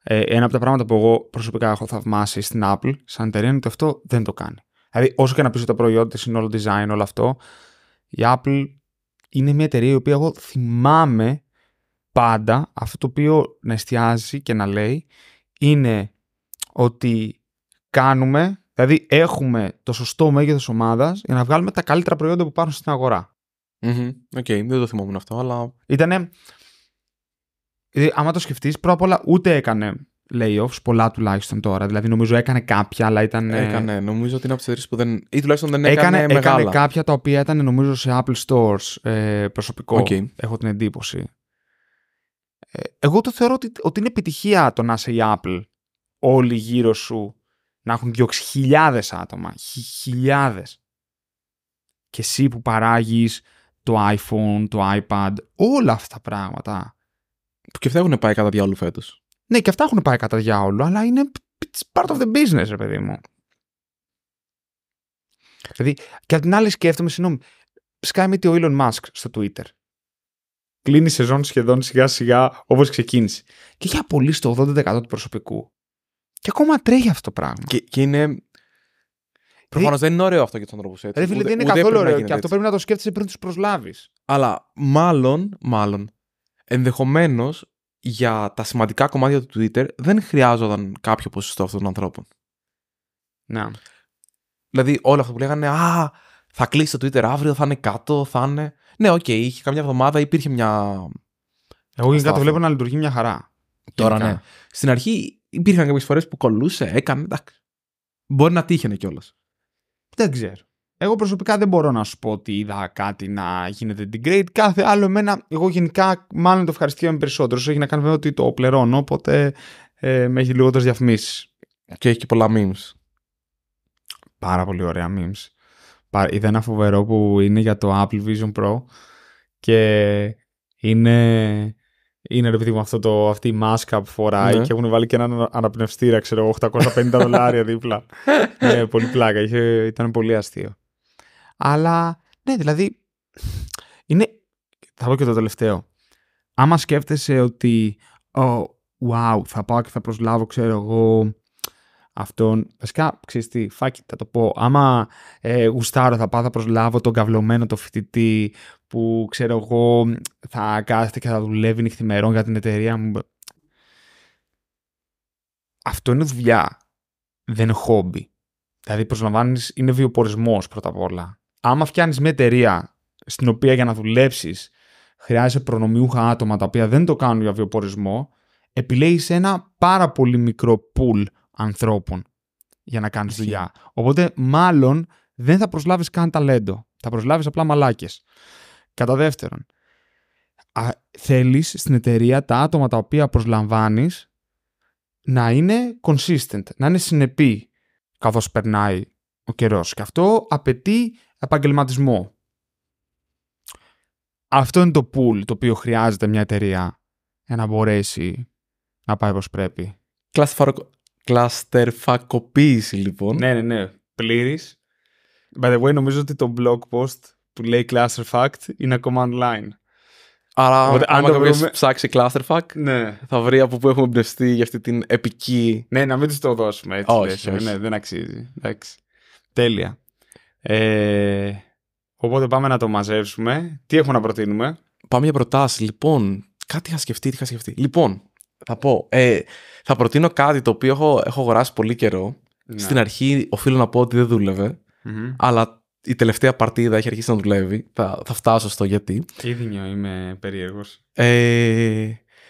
ε, ένα από τα πράγματα που εγώ προσωπικά έχω θαυμάσει στην Apple, σαν εταιρεία, είναι ότι αυτό δεν το κάνει. Δηλαδή, όσο και να πεις ότι τα προϊόντα είναι όλο design, όλο αυτό, η Apple είναι μια εταιρεία η οποία εγώ θυμάμαι πάντα αυτό το οποίο να εστιάζει και να λέει είναι ότι κάνουμε, δηλαδή έχουμε το σωστό μέγεθος ομάδας για να βγάλουμε τα καλύτερα προϊόντα που υπάρχουν στην αγορά. Οκ, okay, δεν το θυμόμουν αυτό, αλλά... Ήτανε, δηλαδή, άμα το σκεφτείς, πρώτα απ' όλα ούτε έκανε layoffs, πολλά τουλάχιστον τώρα. Δηλαδή, νομίζω έκανε κάποια, αλλά ήταν. Ε, έκανε, νομίζω ότι είναι από τις εταιρείε που δεν. ή τουλάχιστον δεν έκανε, έκανε μεγάλα. Έκανε κάποια τα οποία ήταν, νομίζω, σε Apple Stores ε, προσωπικό. Έχω την εντύπωση. Ε, εγώ το θεωρώ ότι, ότι είναι επιτυχία το να είσαι η Apple όλοι γύρω σου να έχουν διώξει χιλιάδες άτομα. χιλιάδες. Και εσύ που παράγεις το iPhone, το iPad, όλα αυτά τα πράγματα. Που και αυτά έχουν πάει κατά διάλογο φέτος. Ναι, και αυτά έχουν πάει κατά διάολο, αλλά είναι part of the business, ρε παιδί μου. Δηλαδή, και από την άλλη σκέφτομαι, συγγνώμη, σκάει με ο Elon Musk στο Twitter. Κλείνει η σεζόν σχεδόν σιγά σιγά όπως ξεκίνησε. Και έχει απολύσει το 80% του προσωπικού. Και ακόμα τρέχει αυτό το πράγμα. Και, και είναι... Προφανώς δεν είναι ωραίο αυτό για τους ανθρώπους έτσι. Ρε φίλε, δεν είναι καθόλου ωραίο. Και αυτό πρέπει να το σκέφτεσαι πριν τους προσλάβεις. Αλλά μάλλον, μάλλον, ενδεχομένως για τα σημαντικά κομμάτια του Twitter δεν χρειάζονταν κάποιο ποσοστό αυτών των ανθρώπων. Ναι. Δηλαδή όλα αυτά που λέγανε «Α, θα κλείσει το Twitter αύριο, θα είναι κάτω, θα είναι...» Ναι, οκ, okay, είχε καμιά εβδομάδα, υπήρχε μια... Εγώ γενικά το βλέπω να λειτουργεί μια χαρά. Τώρα ναι. Στην αρχή υπήρχαν κάποιες φορές που κολούσε, έκανε, εντάξει. Μπορεί να τύχαινε κιόλας. Δεν ξέρω. Εγώ προσωπικά δεν μπορώ να σου πω ότι είδα κάτι να γίνεται degrade. Κάθε άλλο εμένα, εγώ γενικά μάλλον το ευχαριστήκαμε περισσότερο. Έχει να κάνει ότι το πληρώνω, οπότε ε, με έχει λιγότερες διαφημίσεις. Και έχει και πολλά memes. Πάρα πολύ ωραία memes. Είδα ένα φοβερό που είναι για το Apple Vision Pro και είναι είναι ρε παιδί μου αυτό το, αυτή η μάσκα που φοράει ναι. και έχουν βάλει και έναν αναπνευστήρα, ξέρω 850 [LAUGHS] δολάρια δίπλα. ε, πολύ πλάκα, ήταν πολύ αστείο. Αλλά ναι, δηλαδή είναι. Θα πω και το τελευταίο. Άμα σκέφτεσαι ότι. Oh, wow, θα πάω και θα προσλάβω, ξέρω εγώ, αυτόν. Βασικά, ξέρεις τι, φάκι, θα το πω. Άμα ε, γουστάρω, θα πάω, θα προσλάβω τον καυλωμένο το φοιτητή που ξέρω εγώ θα κάθεται και θα δουλεύει νυχθημερών για την εταιρεία μου. Αυτό είναι δουλειά. Δεν είναι χόμπι. Δηλαδή, προσλαμβάνεις, είναι βιοπορισμό πρώτα απ' όλα άμα φτιάχνεις μια εταιρεία στην οποία για να δουλέψεις χρειάζεσαι προνομιούχα άτομα τα οποία δεν το κάνουν για βιοπορισμό, επιλέγεις ένα πάρα πολύ μικρό πουλ ανθρώπων για να κάνεις δουλειά. Οπότε μάλλον δεν θα προσλάβεις καν ταλέντο. Θα προσλάβεις απλά μαλάκες. Κατά δεύτερον, Θέλεις στην εταιρεία τα άτομα τα οποία προσλαμβάνεις να είναι consistent, να είναι συνεπή καθώς περνάει ο καιρός. Και αυτό απαιτεί επαγγελματισμό. Αυτό είναι το pool το οποίο χρειάζεται μια εταιρεία για να μπορέσει να πάει όπως πρέπει. Κλαστερφακοποίηση λοιπόν. Ναι, ναι, ναι. Πλήρης. By the way, νομίζω ότι το blog post που λέει fact είναι ακόμα online. Άρα, Οπότε, αν το βρούμε... ψάξει Clusterfuck, ναι. θα βρει από πού έχουμε εμπνευστεί για αυτή την επική. Ναι, να μην της το δώσουμε έτσι. Όχι, όχι. Ναι, δεν αξίζει. Τέλεια. Ε, οπότε πάμε να το μαζεύσουμε Τι έχουμε να προτείνουμε. Πάμε για προτάσεις. Λοιπόν, κάτι είχα σκεφτεί, τι είχα σκεφτεί. Λοιπόν, θα πω. Ε, θα προτείνω κάτι το οποίο έχω, έχω αγοράσει πολύ καιρό. Ναι. Στην αρχή οφείλω να πω ότι δεν δουλευε Αλλά η τελευταία παρτίδα έχει αρχίσει να δουλεύει. Θα, θα φτάσω στο γιατί. Ήδηνιο, είμαι περίεργος. Ε,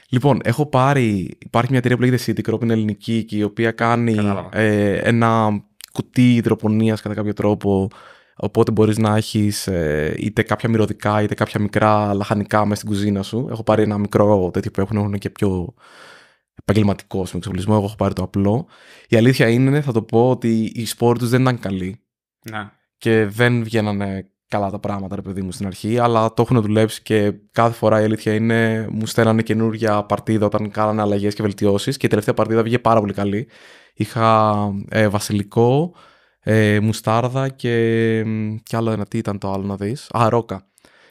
λοιπόν, έχω πάρει. Υπάρχει μια εταιρεία που λέγεται City είναι ελληνική και η οποία κάνει ε, ένα κουτί υδροπονίας κατά κάποιο τρόπο. Οπότε μπορείς να έχεις ε, είτε κάποια μυρωδικά είτε κάποια μικρά λαχανικά μέσα στην κουζίνα σου. Έχω πάρει ένα μικρό τέτοιο που έχουν, έχουν και πιο επαγγελματικό εξοπλισμό. Εγώ έχω πάρει το απλό. Η αλήθεια είναι, θα το πω, ότι οι σπόροι τους δεν ήταν καλοί. Να. Και δεν βγαίνανε καλά τα πράγματα, ρε παιδί μου, στην αρχή. Αλλά το έχουν δουλέψει και κάθε φορά η αλήθεια είναι, μου στέλνανε καινούργια παρτίδα όταν κάνανε αλλαγές και βελτιώσεις. Και η τελευταία παρτίδα βγήκε πάρα πολύ καλή. Είχα ε, βασιλικό, ε, μουστάρδα και, και άλλο ένα. Τι ήταν το άλλο να δεις. Α, ρόκα.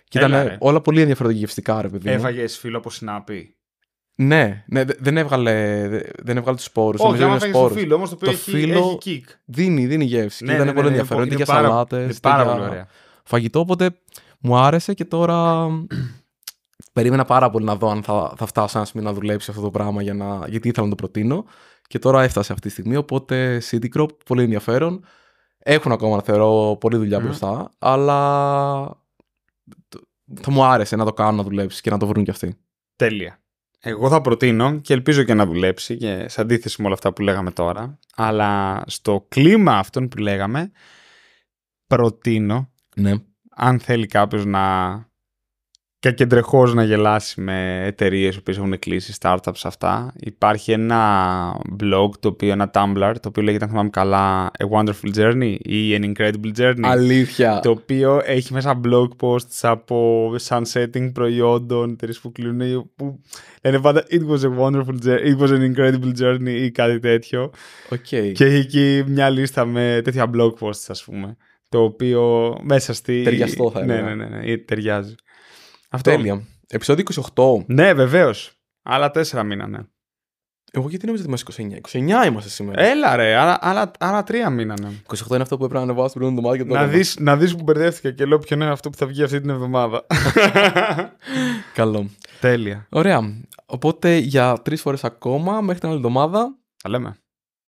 Και ήταν ε, όλα πολύ ενδιαφέροντα γευστικά, ρε παιδί. Έβαγες φίλο από συνάπη. Ναι, ναι, δεν έβγαλε, δεν έβγαλε τους σπόρους. Όχι, άμα έβγαλε το όμως το οποίο έχει, έχει kick. Δίνει, δίνει γεύση. Ναι, και ήταν ναι, ναι, πολύ ναι, ενδιαφέρον. Είναι, είναι για σαλάτε. πάρα πολύ ωραία. Φαγητό, οπότε μου άρεσε και τώρα [CLEARS THROAT] περίμενα πάρα πολύ να δω αν θα, θα φτάσω ένα σημείο να δουλέψει αυτό το πράγμα για να, γιατί ήθελα να το προτείνω και τώρα έφτασε αυτή τη στιγμή. Οπότε Citigroup, πολύ ενδιαφέρον. Έχουν ακόμα, θεωρώ, πολλή δουλειά mm. μπροστά, αλλά θα μου άρεσε να το κάνω να δουλέψει και να το βρουν κι αυτοί. Τέλεια. Εγώ θα προτείνω και ελπίζω και να δουλέψει και σε αντίθεση με όλα αυτά που λέγαμε τώρα, αλλά στο κλίμα αυτών που λέγαμε προτείνω ναι. αν θέλει κάποιος να και να γελάσει με εταιρείες που έχουν κλείσει, startups αυτά. Υπάρχει ένα blog, το οποίο, ένα Tumblr, το οποίο λέγεται, αν θυμάμαι καλά, A Wonderful Journey ή An Incredible Journey. Αλήθεια. Το οποίο έχει μέσα blog posts από sunsetting προϊόντων, εταιρείες που κλείνουν, που λένε πάντα It was a wonderful journey, it was an incredible journey ή κάτι τέτοιο. Okay. Και έχει εκεί μια λίστα με τέτοια blog posts, ας πούμε. Το οποίο μέσα στη... Ταιριαστό θα Ναι, ναι, ναι, ναι, ταιριάζει. Αυτό. Τέλεια. επεισόδιο 28. Ναι, βεβαίως. Άλλα τέσσερα μήνανε Εγώ γιατί νόμιζα ότι είμαστε 29. 29 είμαστε σήμερα. Έλα ρε, άλλα, άλλα, τρία μήνανε 28 είναι αυτό που έπρεπε να ανεβάσω την προηγούμενη εβδομάδα Να δεις να δεις που μπερδεύτηκα και λέω ποιο είναι αυτό που θα βγει αυτή την εβδομάδα. [LAUGHS] Καλό. Τέλεια. Ωραία. Οπότε για τρεις φορές ακόμα μέχρι την άλλη εβδομάδα. Τα λέμε.